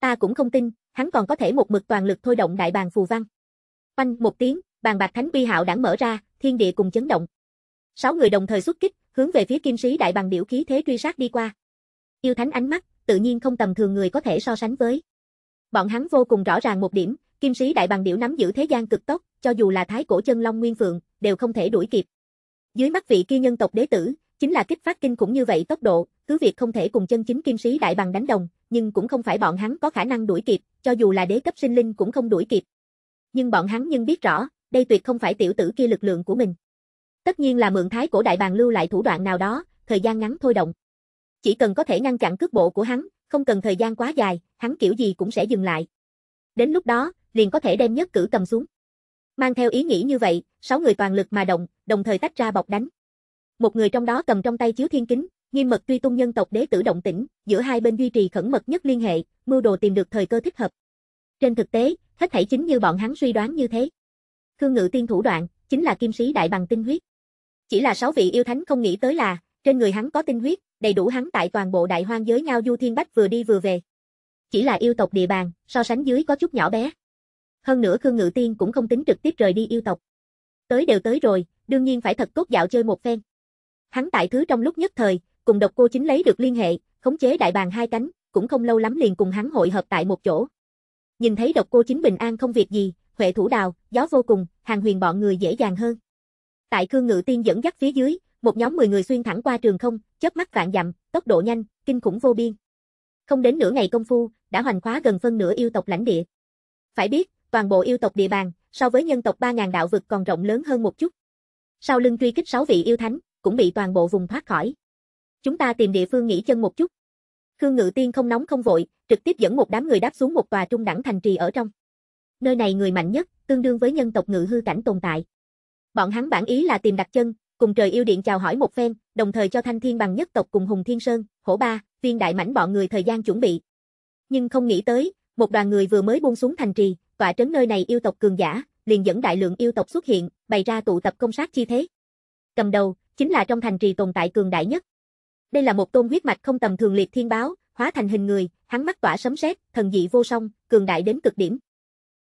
Ta cũng không tin, hắn còn có thể một mực toàn lực thôi động đại bàn phù văn. Oanh một tiếng, bàn bạc thánh uy hạo đã mở ra, thiên địa cùng chấn động. Sáu người đồng thời xuất kích, hướng về phía kim sĩ đại bàn điểu khí thế truy sát đi qua. Yêu thánh ánh mắt, tự nhiên không tầm thường người có thể so sánh với. Bọn hắn vô cùng rõ ràng một điểm, kim sĩ đại bằng điểu nắm giữ thế gian cực tốc, cho dù là thái cổ chân long nguyên phượng, đều không thể đuổi kịp. Dưới mắt vị kia nhân tộc đế tử, chính là kích phát kinh cũng như vậy tốc độ, cứ việc không thể cùng chân chính kim sĩ đại bằng đánh đồng, nhưng cũng không phải bọn hắn có khả năng đuổi kịp, cho dù là đế cấp sinh linh cũng không đuổi kịp. Nhưng bọn hắn nhưng biết rõ, đây tuyệt không phải tiểu tử kia lực lượng của mình. Tất nhiên là mượn thái cổ đại bàng lưu lại thủ đoạn nào đó, thời gian ngắn thôi động. Chỉ cần có thể ngăn chặn cước bộ của hắn, không cần thời gian quá dài, hắn kiểu gì cũng sẽ dừng lại. Đến lúc đó, liền có thể đem nhất cử cầm xuống. Mang theo ý nghĩ như vậy, sáu người toàn lực mà động, đồng thời tách ra bọc đánh. Một người trong đó cầm trong tay chiếu thiên kính, nghiêm mật truy tung nhân tộc đế tử động tĩnh, giữa hai bên duy trì khẩn mật nhất liên hệ, mưu đồ tìm được thời cơ thích hợp. Trên thực tế, hết thảy chính như bọn hắn suy đoán như thế. Khương Ngự tiên thủ đoạn, chính là kim sĩ đại bằng tinh huyết. Chỉ là sáu vị yêu thánh không nghĩ tới là, trên người hắn có tinh huyết, đầy đủ hắn tại toàn bộ đại hoang giới ngao du thiên bách vừa đi vừa về. Chỉ là yêu tộc địa bàn, so sánh dưới có chút nhỏ bé. Hơn nữa Khương Ngự Tiên cũng không tính trực tiếp rời đi yêu tộc. Tới đều tới rồi, đương nhiên phải thật tốt dạo chơi một phen. Hắn tại thứ trong lúc nhất thời, cùng độc cô chính lấy được liên hệ, khống chế đại bàn hai cánh, cũng không lâu lắm liền cùng hắn hội hợp tại một chỗ. Nhìn thấy độc cô chính bình an không việc gì, Huệ thủ đào, gió vô cùng, hàng huyền bọn người dễ dàng hơn. Tại Khương Ngự Tiên dẫn dắt phía dưới, một nhóm 10 người xuyên thẳng qua trường không, chớp mắt vạn dặm, tốc độ nhanh, kinh khủng vô biên. Không đến nửa ngày công phu, đã hoành khóa gần phân nửa yêu tộc lãnh địa. Phải biết, toàn bộ yêu tộc địa bàn, so với nhân tộc 3000 đạo vực còn rộng lớn hơn một chút. Sau lưng truy kích 6 vị yêu thánh, cũng bị toàn bộ vùng thoát khỏi. Chúng ta tìm địa phương nghỉ chân một chút. Khương Ngự Tiên không nóng không vội, trực tiếp dẫn một đám người đáp xuống một tòa trung đẳng thành trì ở trong. Nơi này người mạnh nhất, tương đương với nhân tộc ngự hư cảnh tồn tại. Bọn hắn bản ý là tìm đặt chân, cùng trời yêu điện chào hỏi một phen, đồng thời cho Thanh Thiên bằng nhất tộc cùng Hùng Thiên Sơn, Hổ Ba, Viên Đại Mảnh bọn người thời gian chuẩn bị. Nhưng không nghĩ tới, một đoàn người vừa mới buông xuống thành trì, tọa trấn nơi này yêu tộc cường giả, liền dẫn đại lượng yêu tộc xuất hiện, bày ra tụ tập công sát chi thế. Cầm đầu, chính là trong thành trì tồn tại cường đại nhất. Đây là một tôn huyết mạch không tầm thường liệt thiên báo, hóa thành hình người, hắn mắt tỏa sấm sét, thần dị vô song, cường đại đến cực điểm.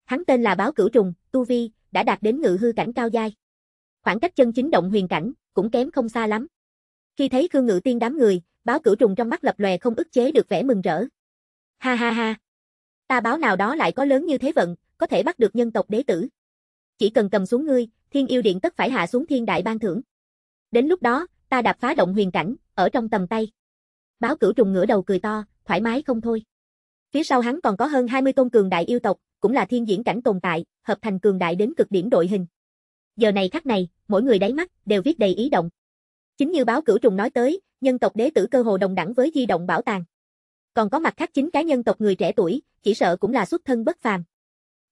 Hắn tên là Báo Cửu Trùng, tu vi đã đạt đến ngự hư cảnh cao giai khoảng cách chân chính động huyền cảnh, cũng kém không xa lắm. Khi thấy Khương Ngự Tiên đám người, báo cửu trùng trong mắt lập lòe không ức chế được vẻ mừng rỡ. Ha ha ha. Ta báo nào đó lại có lớn như thế vận, có thể bắt được nhân tộc đế tử. Chỉ cần cầm xuống ngươi, Thiên yêu điện tất phải hạ xuống thiên đại ban thưởng. Đến lúc đó, ta đạp phá động huyền cảnh, ở trong tầm tay. Báo cửu trùng ngửa đầu cười to, thoải mái không thôi. Phía sau hắn còn có hơn 20 tôn cường đại yêu tộc, cũng là thiên diễn cảnh tồn tại, hợp thành cường đại đến cực điểm đội hình giờ này khắc này, mỗi người đáy mắt đều viết đầy ý động. Chính như báo cửu trùng nói tới, nhân tộc đế tử cơ hồ đồng đẳng với di động bảo tàng. Còn có mặt khác chính cá nhân tộc người trẻ tuổi, chỉ sợ cũng là xuất thân bất phàm.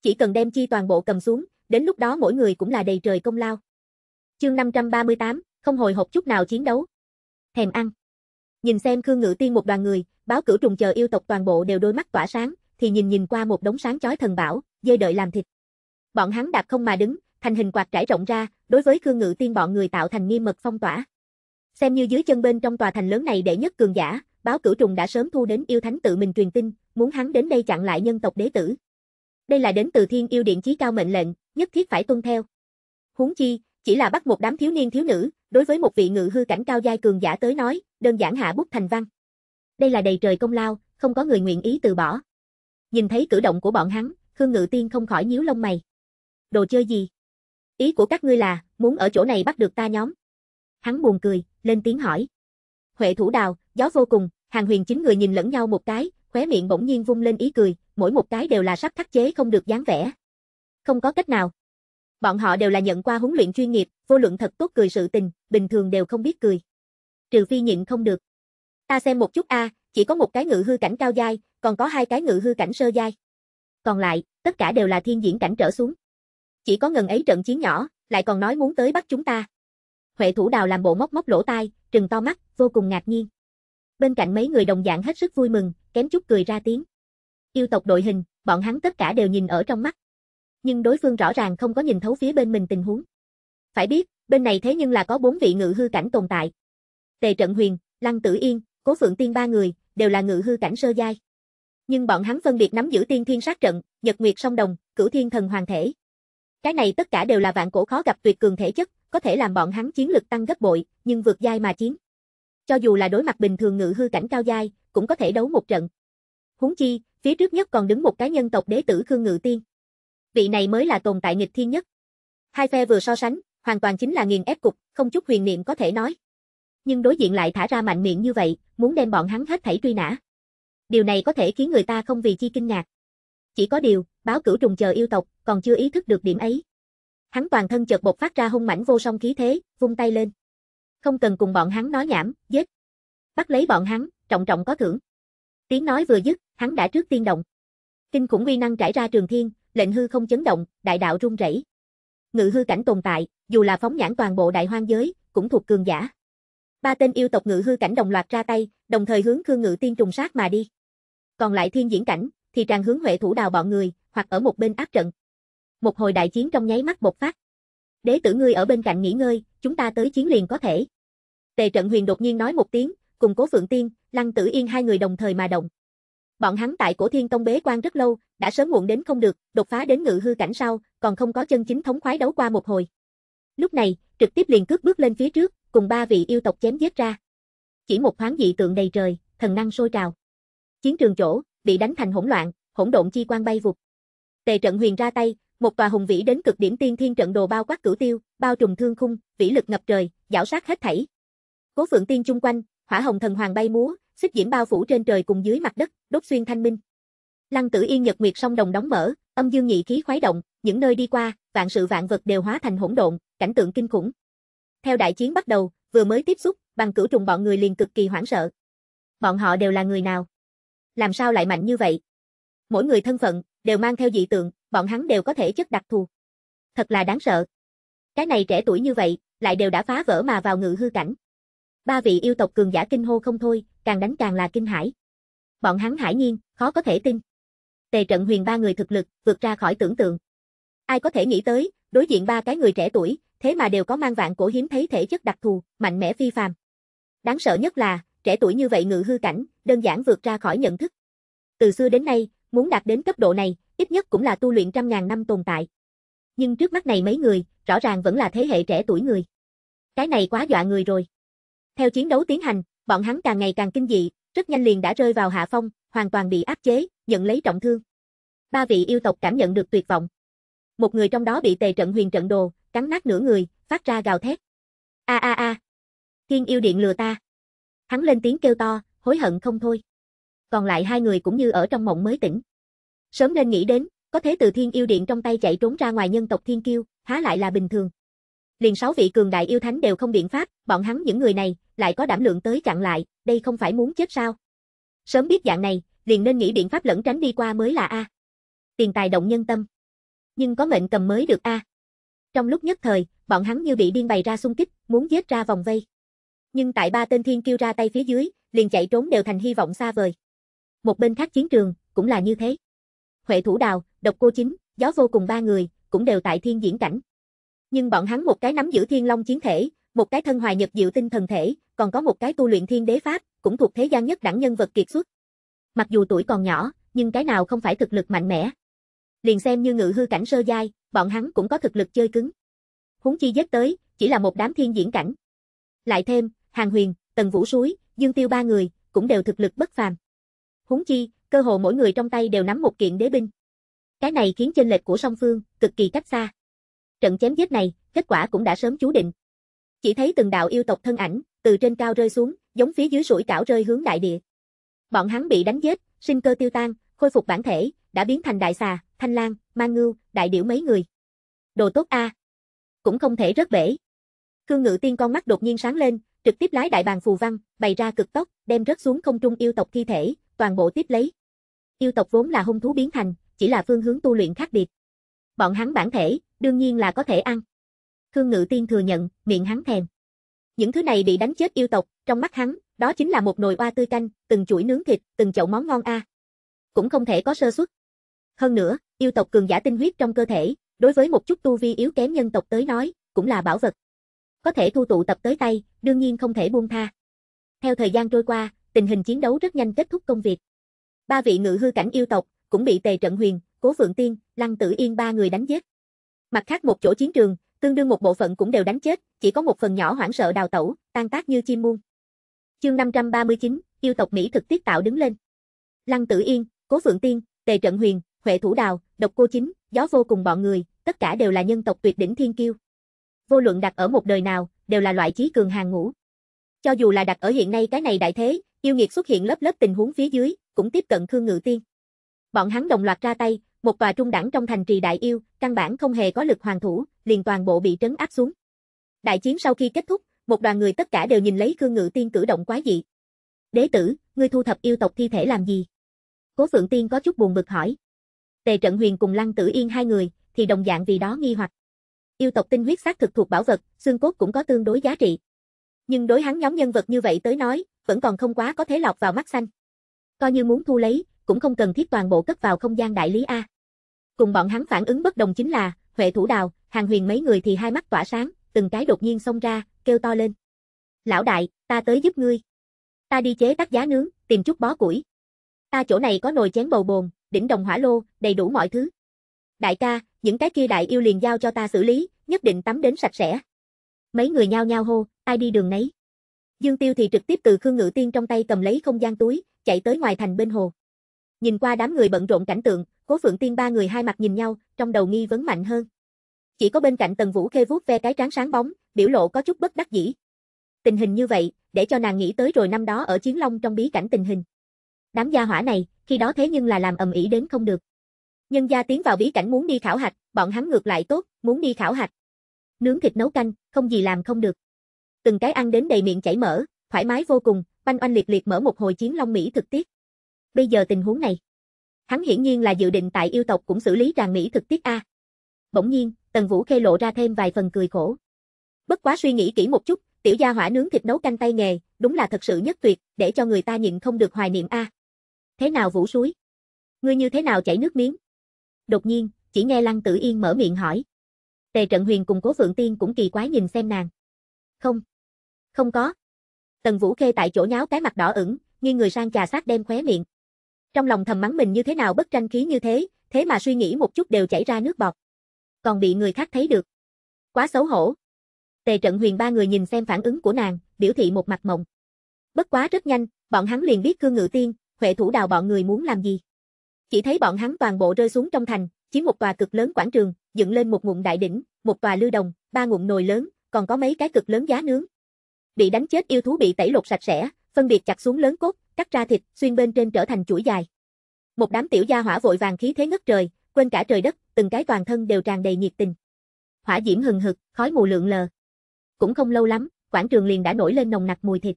Chỉ cần đem chi toàn bộ cầm xuống, đến lúc đó mỗi người cũng là đầy trời công lao. Chương 538, không hồi hộp chút nào chiến đấu. Thèm ăn. Nhìn xem Khương Ngự Tiên một đoàn người, báo cửu trùng chờ yêu tộc toàn bộ đều đôi mắt tỏa sáng, thì nhìn nhìn qua một đống sáng chói thần bảo, dây đợi làm thịt. Bọn hắn đạp không mà đứng, thành hình quạt trải rộng ra, đối với Khương Ngự Tiên bọn người tạo thành nghiêm mật phong tỏa. Xem như dưới chân bên trong tòa thành lớn này đệ nhất cường giả, báo cửu trùng đã sớm thu đến yêu thánh tự mình truyền tin, muốn hắn đến đây chặn lại nhân tộc đế tử. Đây là đến từ thiên yêu điện chí cao mệnh lệnh, nhất thiết phải tuân theo. Huống chi, chỉ là bắt một đám thiếu niên thiếu nữ, đối với một vị ngự hư cảnh cao giai cường giả tới nói, đơn giản hạ bút thành văn. Đây là đầy trời công lao, không có người nguyện ý từ bỏ. Nhìn thấy cử động của bọn hắn, Khương Ngự Tiên không khỏi nhíu lông mày. Đồ chơi gì? Ý của các ngươi là, muốn ở chỗ này bắt được ta nhóm. Hắn buồn cười, lên tiếng hỏi. Huệ thủ đào, gió vô cùng, hàng huyền chính người nhìn lẫn nhau một cái, khóe miệng bỗng nhiên vung lên ý cười, mỗi một cái đều là sắp khắc chế không được dáng vẻ. Không có cách nào. Bọn họ đều là nhận qua huấn luyện chuyên nghiệp, vô luận thật tốt cười sự tình, bình thường đều không biết cười. Trừ phi nhịn không được. Ta xem một chút a, chỉ có một cái ngự hư cảnh cao giai, còn có hai cái ngự hư cảnh sơ giai. Còn lại, tất cả đều là thiên diễn cảnh trở xuống. Chỉ có ngần ấy trận chiến nhỏ, lại còn nói muốn tới bắt chúng ta. Huệ thủ đào làm bộ móc móc lỗ tai, trừng to mắt, vô cùng ngạc nhiên. Bên cạnh mấy người đồng dạng hết sức vui mừng, kém chút cười ra tiếng. Yêu tộc đội hình, bọn hắn tất cả đều nhìn ở trong mắt. Nhưng đối phương rõ ràng không có nhìn thấu phía bên mình tình huống. Phải biết, bên này thế nhưng là có bốn vị ngự hư cảnh tồn tại. Tề Trận Huyền, Lăng Tử Yên, Cố Phượng Tiên ba người, đều là ngự hư cảnh sơ giai. Nhưng bọn hắn phân biệt nắm giữ tiên thiên sát trận, nhật nguyệt song đồng, cửu thiên thần hoàng thể. Cái này tất cả đều là vạn cổ khó gặp tuyệt cường thể chất, có thể làm bọn hắn chiến lực tăng gấp bội, nhưng vượt giai mà chiến. Cho dù là đối mặt bình thường ngự hư cảnh cao giai, cũng có thể đấu một trận. húng chi, phía trước nhất còn đứng một cái nhân tộc đế tử Khương Ngự Tiên. Vị này mới là tồn tại nghịch thiên nhất. Hai phe vừa so sánh, hoàn toàn chính là nghiền ép cục, không chút huyền niệm có thể nói. Nhưng đối diện lại thả ra mạnh miệng như vậy, muốn đem bọn hắn hết thảy truy nã. Điều này có thể khiến người ta không vì chi kinh ngạc. Chỉ có điều, báo cửu trùng chờ yêu tộc, còn chưa ý thức được điểm ấy. Hắn toàn thân chợt bộc phát ra hung mãnh vô song khí thế, vung tay lên. Không cần cùng bọn hắn nói nhảm, giết. Bắt lấy bọn hắn, trọng trọng có thưởng. Tiếng nói vừa dứt, hắn đã trước tiên động. Kinh khủng uy năng trải ra trường thiên, lệnh hư không chấn động, đại đạo rung rẩy. Ngự hư cảnh tồn tại, dù là phóng nhãn toàn bộ đại hoang giới, cũng thuộc cường giả. Ba tên yêu tộc ngự hư cảnh đồng loạt ra tay, đồng thời hướng Khương Ngự Tiên trùng sát mà đi. Còn lại thiên diễn cảnh, thì tràn hướng Huệ thủ đào bọn người, hoặc ở một bên áp trận. Một hồi đại chiến trong nháy mắt bộc phát. Đế tử ngươi ở bên cạnh nghỉ ngơi, chúng ta tới chiến liền có thể. Tề trận huyền đột nhiên nói một tiếng, cùng cố phượng tiên, lăng tử yên hai người đồng thời mà động. Bọn hắn tại cổ thiên tông bế quan rất lâu, đã sớm muộn đến không được, đột phá đến ngự hư cảnh sau, còn không có chân chính thống khoái đấu qua một hồi. Lúc này, trực tiếp liền cướp bước lên phía trước, cùng ba vị yêu tộc chém giết ra. Chỉ một thoáng dị tượng đầy trời, thần năng sôi trào. Chiến trường chỗ, bị đánh thành hỗn loạn, hỗn độn chi quan bay vụt. Tề Trận Huyền ra tay, một tòa hùng vĩ đến cực điểm tiên thiên trận đồ bao quát cửu tiêu, bao trùm thương khung, vĩ lực ngập trời, giảo sát hết thảy. Cố Phượng Tiên chung quanh, hỏa hồng thần hoàng bay múa, xích diễm bao phủ trên trời cùng dưới mặt đất, đốt xuyên thanh minh. Lăng Tử Yên Nhật Nguyệt song đồng đóng mở, âm dương nhị khí khuấy động, những nơi đi qua, vạn sự vạn vật đều hóa thành hỗn độn, cảnh tượng kinh khủng. Theo đại chiến bắt đầu, vừa mới tiếp xúc, bằng cửu trùng bọn người liền cực kỳ hoảng sợ. Bọn họ đều là người nào? làm sao lại mạnh như vậy? Mỗi người thân phận, đều mang theo dị tượng, bọn hắn đều có thể chất đặc thù. Thật là đáng sợ. Cái này trẻ tuổi như vậy, lại đều đã phá vỡ mà vào ngự hư cảnh. Ba vị yêu tộc cường giả kinh hô không thôi, càng đánh càng là kinh hãi. Bọn hắn hải nhiên, khó có thể tin. Tề trận huyền ba người thực lực, vượt ra khỏi tưởng tượng. Ai có thể nghĩ tới, đối diện ba cái người trẻ tuổi, thế mà đều có mang vạn cổ hiếm thấy thể chất đặc thù, mạnh mẽ phi phàm. Đáng sợ nhất là, trẻ tuổi như vậy ngự hư cảnh, đơn giản vượt ra khỏi nhận thức. Từ xưa đến nay, muốn đạt đến cấp độ này, ít nhất cũng là tu luyện trăm ngàn năm tồn tại. Nhưng trước mắt này mấy người, rõ ràng vẫn là thế hệ trẻ tuổi người. Cái này quá dọa người rồi. Theo chiến đấu tiến hành, bọn hắn càng ngày càng kinh dị, rất nhanh liền đã rơi vào hạ phong, hoàn toàn bị áp chế, nhận lấy trọng thương. Ba vị yêu tộc cảm nhận được tuyệt vọng. Một người trong đó bị tề trận huyền trận đồ, cắn nát nửa người, phát ra gào thét. A a a. Thiên yêu điện lừa ta. Hắn lên tiếng kêu to, hối hận không thôi. Còn lại hai người cũng như ở trong mộng mới tỉnh. Sớm nên nghĩ đến, có thế từ thiên yêu điện trong tay chạy trốn ra ngoài nhân tộc thiên kiêu, há lại là bình thường. Liền sáu vị cường đại yêu thánh đều không biện pháp, bọn hắn những người này, lại có đảm lượng tới chặn lại, đây không phải muốn chết sao. Sớm biết dạng này, liền nên nghĩ biện pháp lẩn tránh đi qua mới là A. Tiền tài động nhân tâm. Nhưng có mệnh cầm mới được A. Trong lúc nhất thời, bọn hắn như bị điên bày ra xung kích, muốn giết ra vòng vây nhưng tại ba tên thiên kiêu ra tay phía dưới, liền chạy trốn đều thành hy vọng xa vời. Một bên khác chiến trường, cũng là như thế. Huệ thủ đào, độc cô chính, gió vô cùng ba người, cũng đều tại thiên diễn cảnh. Nhưng bọn hắn một cái nắm giữ thiên long chiến thể, một cái thân hoài nhật diệu tinh thần thể, còn có một cái tu luyện thiên đế pháp, cũng thuộc thế gian nhất đẳng nhân vật kiệt xuất. Mặc dù tuổi còn nhỏ, nhưng cái nào không phải thực lực mạnh mẽ. Liền xem như ngự hư cảnh sơ giai, bọn hắn cũng có thực lực chơi cứng. húng chi giết tới, chỉ là một đám thiên diễn cảnh. Lại thêm, Hàng Huyền, Tần Vũ Suối, Dương Tiêu ba người, cũng đều thực lực bất phàm. Huống chi, cơ hồ mỗi người trong tay đều nắm một kiện đế binh. Cái này khiến chênh lệch của song phương cực kỳ cách xa. Trận chém giết này, kết quả cũng đã sớm chú định. Chỉ thấy từng đạo yêu tộc thân ảnh từ trên cao rơi xuống, giống phía dưới sủi cảo rơi hướng đại địa. Bọn hắn bị đánh giết, sinh cơ tiêu tan, khôi phục bản thể, đã biến thành đại xà, thanh lang, mang ngưu, đại điểu mấy người. Đồ tốt a, cũng không thể rớt bể. Khương Ngự Tiên con mắt đột nhiên sáng lên, trực tiếp lái đại bàn phù văn, bày ra cực tốc, đem rớt xuống không trung yêu tộc thi thể, toàn bộ tiếp lấy. Yêu tộc vốn là hung thú biến thành, chỉ là phương hướng tu luyện khác biệt. Bọn hắn bản thể, đương nhiên là có thể ăn. Khương Ngự Tiên thừa nhận, miệng hắn thèm. Những thứ này bị đánh chết yêu tộc, trong mắt hắn, đó chính là một nồi oa tươi canh, từng chuỗi nướng thịt, từng chậu món ngon a. Cũng không thể có sơ suất. Hơn nữa, yêu tộc cường giả tinh huyết trong cơ thể, đối với một chút tu vi yếu kém nhân tộc tới nói, cũng là bảo vật có thể thu tụ tập tới tay, đương nhiên không thể buông tha. Theo thời gian trôi qua, tình hình chiến đấu rất nhanh kết thúc công việc. Ba vị ngự hư cảnh yêu tộc cũng bị Tề Trận Huyền, Cố Phượng Tiên, Lăng Tử Yên ba người đánh giết. Mặt khác một chỗ chiến trường, tương đương một bộ phận cũng đều đánh chết, chỉ có một phần nhỏ hoảng sợ đào tẩu, tan tác như chim muôn. Chương 539, yêu tộc Mỹ thực tiết tạo đứng lên. Lăng Tử Yên, Cố Phượng Tiên, Tề Trận Huyền, Huệ Thủ Đào, Độc Cô Chính, Gió Vô Cùng bọn người, tất cả đều là nhân tộc tuyệt đỉnh thiên kiêu vô luận đặt ở một đời nào, đều là loại trí cường hàng ngũ. Cho dù là đặt ở hiện nay cái này đại thế, yêu nghiệt xuất hiện lớp lớp tình huống phía dưới, cũng tiếp cận Khương Ngự Tiên. Bọn hắn đồng loạt ra tay, một tòa trung đẳng trong thành trì đại yêu, căn bản không hề có lực hoàng thủ, liền toàn bộ bị trấn áp xuống. Đại chiến sau khi kết thúc, một đoàn người tất cả đều nhìn lấy Khương Ngự Tiên cử động quá dị. "Đế tử, ngươi thu thập yêu tộc thi thể làm gì?" Cố Phượng Tiên có chút buồn bực hỏi. Tề Trận Huyền cùng Lăng Tử Yên hai người thì đồng dạng vì đó nghi hoặc yêu tộc tinh huyết xác thực thuộc bảo vật, xương cốt cũng có tương đối giá trị. Nhưng đối hắn nhóm nhân vật như vậy tới nói, vẫn còn không quá có thế lọc vào mắt xanh. Coi như muốn thu lấy, cũng không cần thiết toàn bộ cất vào không gian đại lý A. Cùng bọn hắn phản ứng bất đồng chính là, Huệ Thủ Đào, Hàng Huyền mấy người thì hai mắt tỏa sáng, từng cái đột nhiên xông ra, kêu to lên. Lão đại, ta tới giúp ngươi. Ta đi chế tác giá nướng, tìm chút bó củi. Ta chỗ này có nồi chén bầu bồn, đỉnh đồng hỏa lô, đầy đủ mọi thứ. Đại ca, những cái kia đại yêu liền giao cho ta xử lý, nhất định tắm đến sạch sẽ. Mấy người nhao nhao hô, ai đi đường nấy. Dương Tiêu thì trực tiếp từ Khương Ngự Tiên trong tay cầm lấy không gian túi, chạy tới ngoài thành bên hồ. Nhìn qua đám người bận rộn cảnh tượng, Cố Phượng Tiên ba người hai mặt nhìn nhau, trong đầu nghi vấn mạnh hơn. Chỉ có bên cạnh Tần Vũ Khê vuốt ve cái trán sáng bóng, biểu lộ có chút bất đắc dĩ. Tình hình như vậy, để cho nàng nghĩ tới rồi năm đó ở Chiến Long trong bí cảnh tình hình. Đám gia hỏa này, khi đó thế nhưng là làm ầm ĩ đến không được. Nhân gia tiến vào bí cảnh muốn đi khảo hạch, bọn hắn ngược lại tốt, muốn đi khảo hạch. Nướng thịt nấu canh, không gì làm không được. Từng cái ăn đến đầy miệng chảy mỡ, thoải mái vô cùng, banh oanh liệt liệt mở một hồi chiến long mỹ thực tiết. Bây giờ tình huống này, hắn hiển nhiên là dự định tại yêu tộc cũng xử lý ràng mỹ thực tiết a. Bỗng nhiên, Tần Vũ khê lộ ra thêm vài phần cười khổ. Bất quá suy nghĩ kỹ một chút, tiểu gia hỏa nướng thịt nấu canh tay nghề, đúng là thật sự nhất tuyệt, để cho người ta nhịn không được hoài niệm a. Thế nào Vũ Suối? Ngươi như thế nào chảy nước miếng? Đột nhiên, chỉ nghe Lăng Tử Yên mở miệng hỏi. Tề Trận Huyền cùng Cố Phượng Tiên cũng kỳ quái nhìn xem nàng. Không. Không có. Tần Vũ Khê tại chỗ nháo cái mặt đỏ ửng, nghiêng người sang trà sát đem khóe miệng. Trong lòng thầm mắng mình như thế nào bất tranh khí như thế, thế mà suy nghĩ một chút đều chảy ra nước bọt. Còn bị người khác thấy được. Quá xấu hổ. Tề Trận Huyền ba người nhìn xem phản ứng của nàng, biểu thị một mặt mộng. Bất quá rất nhanh, bọn hắn liền biết Khương Ngự Tiên, Huệ Thủ Đào bọn người muốn làm gì. Chỉ thấy bọn hắn toàn bộ rơi xuống trong thành, chiếm một tòa cực lớn quảng trường, dựng lên một ngụm đại đỉnh, một tòa lưu đồng, ba ngụm nồi lớn, còn có mấy cái cực lớn giá nướng. Bị đánh chết yêu thú bị tẩy lột sạch sẽ, phân biệt chặt xuống lớn cốt, cắt ra thịt, xuyên bên trên trở thành chuỗi dài. Một đám tiểu gia hỏa vội vàng khí thế ngất trời, quên cả trời đất, từng cái toàn thân đều tràn đầy nhiệt tình. Hỏa diễm hừng hực, khói mù lượn lờ. Cũng không lâu lắm, quảng trường liền đã nổi lên nồng nặc mùi thịt.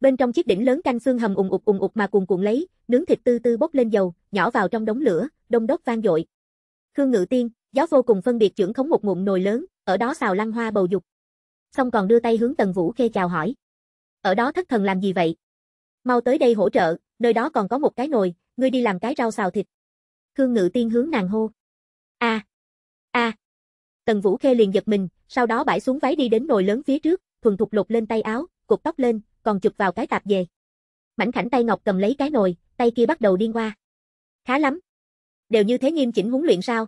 Bên trong chiếc đỉnh lớn canh xương hầm ùng ục ùng ục mà cuồn cuộn lấy, nướng thịt tư tư bốc lên dầu, nhỏ vào trong đống lửa, đông đốc vang dội. Khương Ngự Tiên, giáo vô cùng phân biệt trưởng khống một ngụm nồi lớn, ở đó xào lăng hoa bầu dục. Xong còn đưa tay hướng Tần Vũ Khê chào hỏi. Ở đó thất thần làm gì vậy? Mau tới đây hỗ trợ, nơi đó còn có một cái nồi, ngươi đi làm cái rau xào thịt. Khương Ngự Tiên hướng nàng hô. A. a. Tần Vũ Khê liền giật mình, sau đó bãi xuống váy đi đến nồi lớn phía trước, thuần thục lột lên tay áo, cột tóc lên, còn chụp vào cái tạp về. Mảnh khảnh tay ngọc cầm lấy cái nồi, tay kia bắt đầu điên qua. Khá lắm. Đều như thế nghiêm chỉnh huấn luyện sao?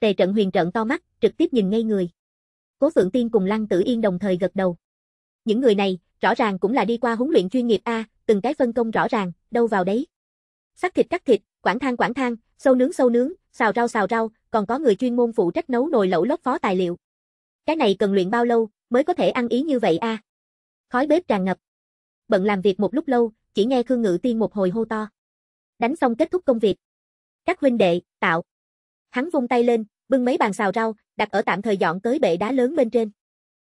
Tề trận huyền trận to mắt, trực tiếp nhìn ngay người. Cố Phượng Tiên cùng Lăng Tử Yên đồng thời gật đầu. Những người này, rõ ràng cũng là đi qua huấn luyện chuyên nghiệp A, từng cái phân công rõ ràng, đâu vào đấy. Sắc thịt cắt thịt, quảng thang quảng thang, sâu nướng sâu nướng, xào rau xào rau, còn có người chuyên môn phụ trách nấu nồi lẩu lót phó tài liệu. Cái này cần luyện bao lâu, mới có thể ăn ý như vậy a Khói bếp tràn ngập bận làm việc một lúc lâu, chỉ nghe Khương Ngự Tiên một hồi hô to. Đánh xong kết thúc công việc. Các huynh đệ, tạo. Hắn vung tay lên, bưng mấy bàn xào rau, đặt ở tạm thời dọn tới bệ đá lớn bên trên.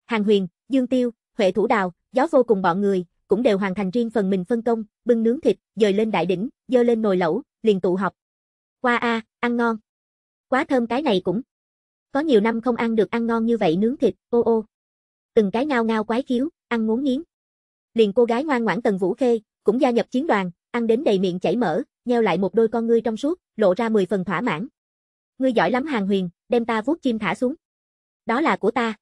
Hàng Huyền, Dương Tiêu, Huệ Thủ Đào, gió vô cùng bọn người, cũng đều hoàn thành riêng phần mình phân công, bưng nướng thịt, dời lên đại đỉnh, dơ lên nồi lẩu, liền tụ họp. Qua a, ăn ngon. Quá thơm cái này cũng. Có nhiều năm không ăn được ăn ngon như vậy nướng thịt, ô ô. Từng cái ngao ngao quái khiếu, ăn muốn nghiến. Liền cô gái ngoan ngoãn Tần Vũ Khê, cũng gia nhập chiến đoàn, ăn đến đầy miệng chảy mỡ, nheo lại một đôi con ngươi trong suốt, lộ ra mười phần thỏa mãn. Ngươi giỏi lắm Hàng Huyền, đem ta vuốt chim thả xuống. Đó là của ta.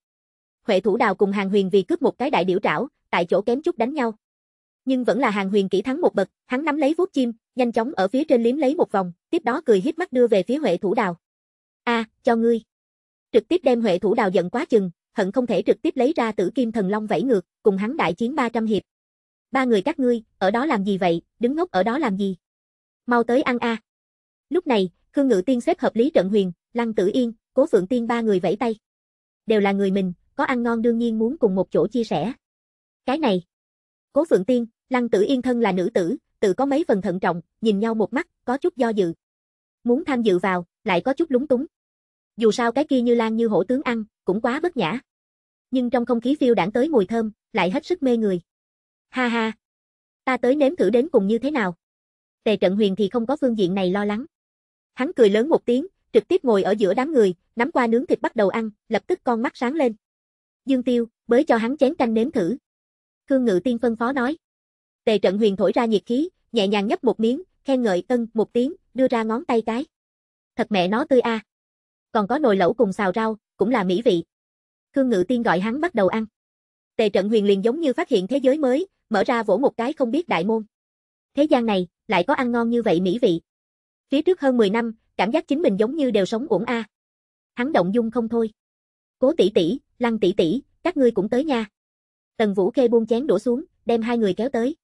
Huệ Thủ Đào cùng Hàng Huyền vì cướp một cái đại điểu trảo, tại chỗ kém chút đánh nhau. Nhưng vẫn là Hàng Huyền kỹ thắng một bậc, hắn nắm lấy vuốt chim, nhanh chóng ở phía trên liếm lấy một vòng, tiếp đó cười híp mắt đưa về phía Huệ Thủ Đào. "A, à, cho ngươi." Trực tiếp đem Huệ Thủ Đào giận quá chừng, hận không thể trực tiếp lấy ra tử kim thần long vẫy ngược, cùng hắn đại chiến 300 hiệp. Ba người các ngươi, ở đó làm gì vậy, đứng ngốc ở đó làm gì? Mau tới ăn a. À. Lúc này, Khương Ngự Tiên xếp hợp lý trận huyền, Lăng Tử Yên, Cố Phượng Tiên ba người vẫy tay. Đều là người mình, có ăn ngon đương nhiên muốn cùng một chỗ chia sẻ. Cái này. Cố Phượng Tiên, Lăng Tử Yên thân là nữ tử, tự có mấy phần thận trọng, nhìn nhau một mắt, có chút do dự. Muốn tham dự vào, lại có chút lúng túng. Dù sao cái kia như lan như hổ tướng ăn, cũng quá bất nhã. Nhưng trong không khí phiêu đảng tới mùi thơm, lại hết sức mê người. Ha ha! Ta tới nếm thử đến cùng như thế nào? Tề trận huyền thì không có phương diện này lo lắng. Hắn cười lớn một tiếng, trực tiếp ngồi ở giữa đám người, nắm qua nướng thịt bắt đầu ăn, lập tức con mắt sáng lên. Dương Tiêu, bới cho hắn chén canh nếm thử. Khương Ngự Tiên phân phó nói. Tề trận huyền thổi ra nhiệt khí, nhẹ nhàng nhấp một miếng, khen ngợi ân một tiếng, đưa ra ngón tay cái. Thật mẹ nó tươi a. À. Còn có nồi lẩu cùng xào rau, cũng là mỹ vị. Khương Ngự Tiên gọi hắn bắt đầu ăn. Tề Trận Huyền liền giống như phát hiện thế giới mới, mở ra vỗ một cái không biết đại môn. Thế gian này, lại có ăn ngon như vậy mỹ vị. Phía trước hơn 10 năm, cảm giác chính mình giống như đều sống uổng a. Hắn động dung không thôi. Cố tỷ tỷ, Lăng tỷ tỷ, các ngươi cũng tới nha. Tần Vũ Khê buông chén đổ xuống, đem hai người kéo tới.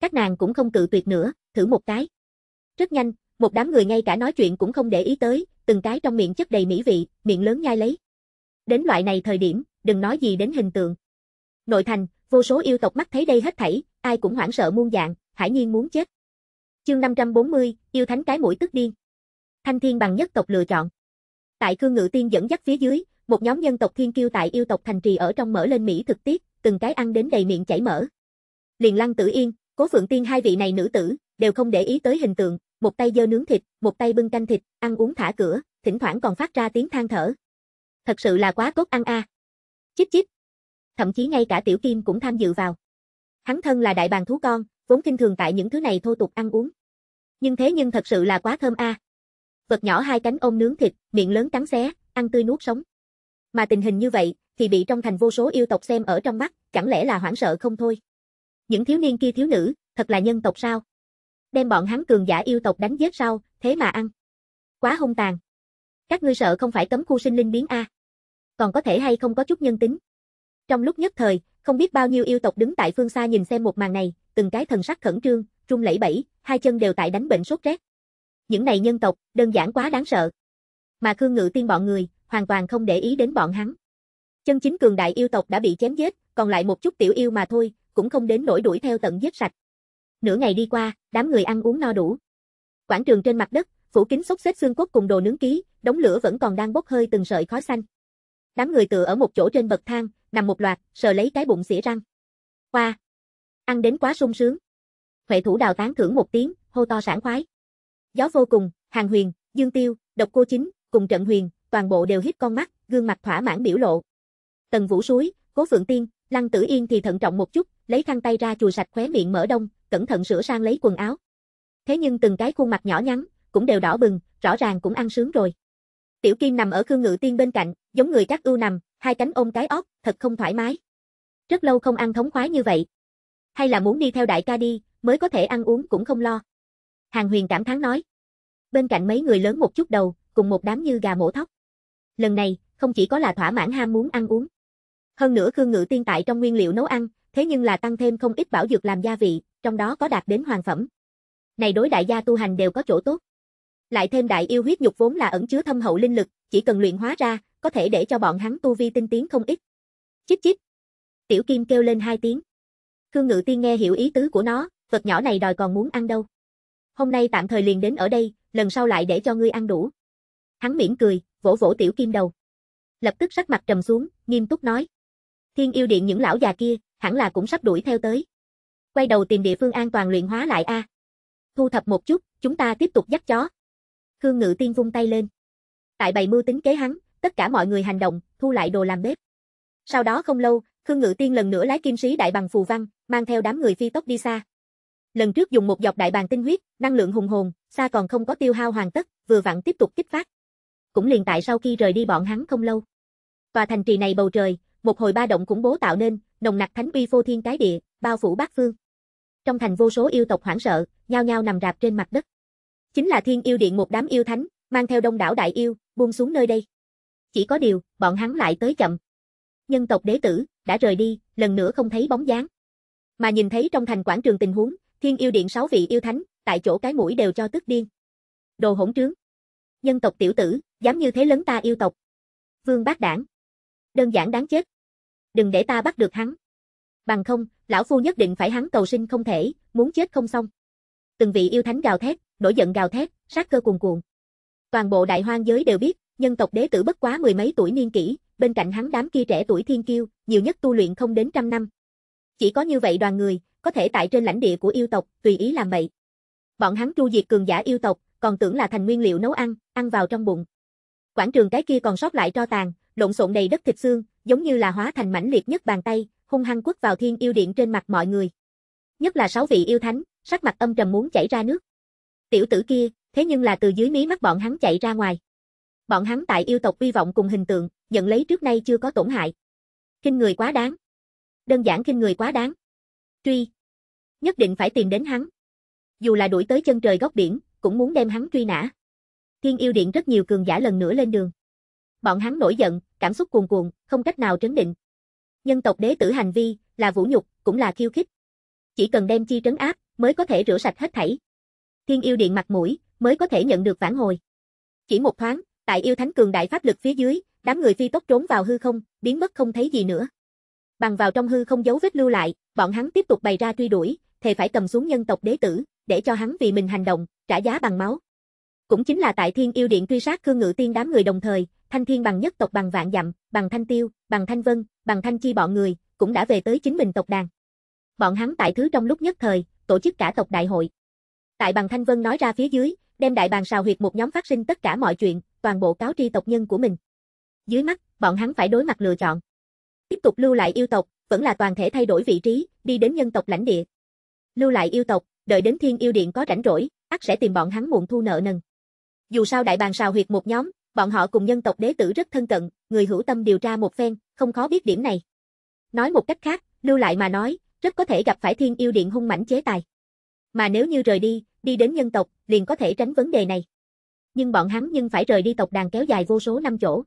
Các nàng cũng không cự tuyệt nữa, thử một cái. Rất nhanh, một đám người ngay cả nói chuyện cũng không để ý tới, từng cái trong miệng chất đầy mỹ vị, miệng lớn nhai lấy. Đến loại này thời điểm, đừng nói gì đến hình tượng. Nội thành, vô số yêu tộc mắt thấy đây hết thảy, ai cũng hoảng sợ muôn dạng, hải nhiên muốn chết. Chương 540, yêu thánh cái mũi tức điên. Thanh thiên bằng nhất tộc lựa chọn. Tại cương ngự tiên dẫn dắt phía dưới, một nhóm nhân tộc thiên kiêu tại yêu tộc thành trì ở trong mở lên Mỹ thực tiết, từng cái ăn đến đầy miệng chảy mỡ. Liền lăng tử yên, cố phượng tiên hai vị này nữ tử, đều không để ý tới hình tượng, một tay dơ nướng thịt, một tay bưng canh thịt, ăn uống thả cửa, thỉnh thoảng còn phát ra tiếng than thở, Thật sự là quá tốt ăn a. À. Chít chít. Thậm chí ngay cả Tiểu Kim cũng tham dự vào. Hắn thân là đại bàn thú con, vốn kinh thường tại những thứ này thô tục ăn uống. Nhưng thế nhưng thật sự là quá thơm a. À. Vật nhỏ hai cánh ôm nướng thịt, miệng lớn cắn xé, ăn tươi nuốt sống. Mà tình hình như vậy, thì bị trong thành vô số yêu tộc xem ở trong mắt, chẳng lẽ là hoảng sợ không thôi. Những thiếu niên kia thiếu nữ, thật là nhân tộc sao? Đem bọn hắn cường giả yêu tộc đánh giết sau thế mà ăn. Quá hung tàn. Các ngươi sợ không phải cấm khu sinh linh biến a? còn có thể hay không có chút nhân tính. Trong lúc nhất thời, không biết bao nhiêu yêu tộc đứng tại phương xa nhìn xem một màn này, từng cái thần sắc khẩn trương, trung lẫy bẫy, hai chân đều tại đánh bệnh sốt rét. Những này nhân tộc, đơn giản quá đáng sợ. Mà Khương Ngự Tiên bọn người, hoàn toàn không để ý đến bọn hắn. Chân chính cường đại yêu tộc đã bị chém giết, còn lại một chút tiểu yêu mà thôi, cũng không đến nỗi đuổi theo tận giết sạch. Nửa ngày đi qua, đám người ăn uống no đủ. Quảng trường trên mặt đất, phủ kính xốc xếp xương cốt cùng đồ nướng ký, đống lửa vẫn còn đang bốc hơi từng sợi khói xanh. Đám người tựa ở một chỗ trên bậc thang, nằm một loạt, sờ lấy cái bụng xỉa răng. qua Ăn đến quá sung sướng. Huệ thủ đào tán thưởng một tiếng, hô to sảng khoái. Gió vô cùng, hàng huyền, dương tiêu, độc cô chính, cùng trận huyền, toàn bộ đều hít con mắt, gương mặt thỏa mãn biểu lộ. Tần vũ suối, cố phượng tiên, lăng tử yên thì thận trọng một chút, lấy khăn tay ra chùi sạch khóe miệng mở đông, cẩn thận sửa sang lấy quần áo. Thế nhưng từng cái khuôn mặt nhỏ nhắn, cũng đều đỏ bừng, rõ ràng cũng ăn sướng rồi. Tiểu Kim nằm ở Khương Ngự Tiên bên cạnh, giống người cắt ưu nằm, hai cánh ôm cái óc, thật không thoải mái. Rất lâu không ăn thống khoái như vậy. Hay là muốn đi theo đại ca đi, mới có thể ăn uống cũng không lo. Hàng Huyền cảm thán nói. Bên cạnh mấy người lớn một chút đầu, cùng một đám như gà mổ thóc. Lần này, không chỉ có là thỏa mãn ham muốn ăn uống. Hơn nữa Khương Ngự Tiên tại trong nguyên liệu nấu ăn, thế nhưng là tăng thêm không ít bảo dược làm gia vị, trong đó có đạt đến hoàng phẩm. Này đối đại gia tu hành đều có chỗ tốt. Lại thêm đại yêu huyết nhục vốn là ẩn chứa thâm hậu linh lực, chỉ cần luyện hóa ra, có thể để cho bọn hắn tu vi tinh tiến không ít. Chít chít. Tiểu Kim kêu lên hai tiếng. Khương Ngự Tiên nghe hiểu ý tứ của nó, vật nhỏ này đòi còn muốn ăn đâu. Hôm nay tạm thời liền đến ở đây, lần sau lại để cho ngươi ăn đủ. Hắn mỉm cười, vỗ vỗ Tiểu Kim đầu. Lập tức sắc mặt trầm xuống, nghiêm túc nói. Thiên yêu điện những lão già kia, hẳn là cũng sắp đuổi theo tới. Quay đầu tìm địa phương an toàn luyện hóa lại a. Thu thập một chút, chúng ta tiếp tục dắt chó. Khương Ngự Tiên vung tay lên. Tại bày mưu tính kế hắn, tất cả mọi người hành động, thu lại đồ làm bếp. Sau đó không lâu, Khương Ngự Tiên lần nữa lái kim sĩ đại bằng phù văn, mang theo đám người phi tốc đi xa. Lần trước dùng một dọc đại bàn tinh huyết, năng lượng hùng hồn, xa còn không có tiêu hao hoàn tất, vừa vặn tiếp tục kích phát. Cũng liền tại sau khi rời đi bọn hắn không lâu. Tòa thành trì này bầu trời, một hồi ba động cũng bố tạo nên, nồng nặc thánh uy vô thiên cái địa, bao phủ bát phương. Trong thành vô số yêu tộc hoảng sợ, nhao nhao nằm rạp trên mặt đất. Chính là Thiên Yêu Điện một đám yêu thánh, mang theo đông đảo đại yêu, buông xuống nơi đây. Chỉ có điều, bọn hắn lại tới chậm. Nhân tộc đế tử, đã rời đi, lần nữa không thấy bóng dáng. Mà nhìn thấy trong thành quảng trường tình huống, Thiên Yêu Điện sáu vị yêu thánh, tại chỗ cái mũi đều cho tức điên. Đồ hỗn trướng. Nhân tộc tiểu tử, dám như thế lớn ta yêu tộc. Vương bác đảng. Đơn giản đáng chết. Đừng để ta bắt được hắn. Bằng không, lão phu nhất định phải hắn cầu sinh không thể, muốn chết không xong. Từng vị yêu thánh gào thét, nổi giận gào thét, sát cơ cuồn cuộn. Toàn bộ đại hoang giới đều biết, nhân tộc đế tử bất quá mười mấy tuổi niên kỷ, bên cạnh hắn đám kia trẻ tuổi thiên kiêu, nhiều nhất tu luyện không đến trăm năm. Chỉ có như vậy đoàn người, có thể tại trên lãnh địa của yêu tộc, tùy ý làm bậy. Bọn hắn tru diệt cường giả yêu tộc, còn tưởng là thành nguyên liệu nấu ăn, ăn vào trong bụng. Quảng trường cái kia còn sót lại cho tàn, lộn xộn đầy đất thịt xương, giống như là hóa thành mảnh liệt nhất bàn tay, hung hăng quất vào thiên yêu điện trên mặt mọi người. Nhất là sáu vị yêu thánh, sắc mặt âm trầm muốn chảy ra nước. Tiểu tử kia, thế nhưng là từ dưới mí mắt bọn hắn chạy ra ngoài. Bọn hắn tại yêu tộc uy vọng cùng hình tượng, nhận lấy trước nay chưa có tổn hại. Kinh người quá đáng. Đơn giản kinh người quá đáng. Truy. Nhất định phải tìm đến hắn. Dù là đuổi tới chân trời góc biển, cũng muốn đem hắn truy nã. Thiên yêu điện rất nhiều cường giả lần nữa lên đường. Bọn hắn nổi giận, cảm xúc cuồn cuộn, không cách nào trấn định. Nhân tộc đế tử hành vi, là vũ nhục, cũng là khiêu khích. Chỉ cần đem chi trấn áp, mới có thể rửa sạch hết thảy thiên yêu điện mặt mũi, mới có thể nhận được phản hồi. Chỉ một thoáng, tại yêu thánh cường đại pháp lực phía dưới, đám người phi tốc trốn vào hư không, biến mất không thấy gì nữa. Bằng vào trong hư không dấu vết lưu lại, bọn hắn tiếp tục bày ra truy đuổi, thề phải cầm xuống nhân tộc đế tử, để cho hắn vì mình hành động, trả giá bằng máu. Cũng chính là tại Thiên Yêu Điện truy sát Khương Ngự Tiên đám người đồng thời, Thanh Thiên bằng nhất tộc bằng vạn dặm, bằng Thanh Tiêu, bằng Thanh Vân, bằng Thanh Chi bọn người, cũng đã về tới chính mình tộc đàn. Bọn hắn tại thứ trong lúc nhất thời, tổ chức cả tộc đại hội tại bằng Thanh Vân nói ra phía dưới, đem đại bàn sào huyệt một nhóm phát sinh tất cả mọi chuyện, toàn bộ cáo tri tộc nhân của mình. Dưới mắt, bọn hắn phải đối mặt lựa chọn. Tiếp tục lưu lại yêu tộc, vẫn là toàn thể thay đổi vị trí, đi đến nhân tộc lãnh địa. Lưu lại yêu tộc, đợi đến thiên yêu điện có rảnh rỗi, ắt sẽ tìm bọn hắn muộn thu nợ nần. Dù sao đại bàn sào huyệt một nhóm, bọn họ cùng nhân tộc đế tử rất thân cận, người hữu tâm điều tra một phen, không khó biết điểm này. Nói một cách khác, lưu lại mà nói, rất có thể gặp phải thiên yêu điện hung mãnh chế tài mà nếu như rời đi, đi đến nhân tộc, liền có thể tránh vấn đề này. Nhưng bọn hắn nhưng phải rời đi tộc đàn kéo dài vô số năm chỗ.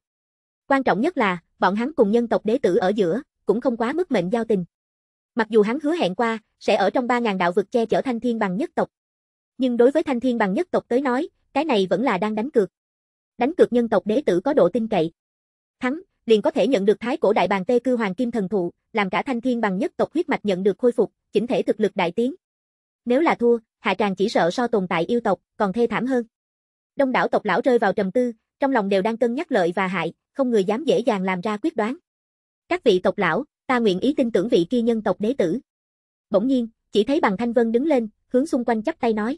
Quan trọng nhất là, bọn hắn cùng nhân tộc đế tử ở giữa, cũng không quá mức mệnh giao tình. Mặc dù hắn hứa hẹn qua, sẽ ở trong 3.000 đạo vực che chở thanh thiên bằng nhất tộc. Nhưng đối với thanh thiên bằng nhất tộc tới nói, cái này vẫn là đang đánh cược. Đánh cược nhân tộc đế tử có độ tin cậy. Thắng, liền có thể nhận được thái cổ đại bàn tê cư hoàng kim thần thụ, làm cả thanh thiên bằng nhất tộc huyết mạch nhận được khôi phục, chỉnh thể thực lực đại tiến. Nếu là thua, hạ tràng chỉ sợ so tồn tại yêu tộc, còn thê thảm hơn. Đông đảo tộc lão rơi vào trầm tư, trong lòng đều đang cân nhắc lợi và hại, không người dám dễ dàng làm ra quyết đoán. Các vị tộc lão, ta nguyện ý tin tưởng vị kia nhân tộc đế tử. Bỗng nhiên, chỉ thấy bằng thanh vân đứng lên, hướng xung quanh chắp tay nói.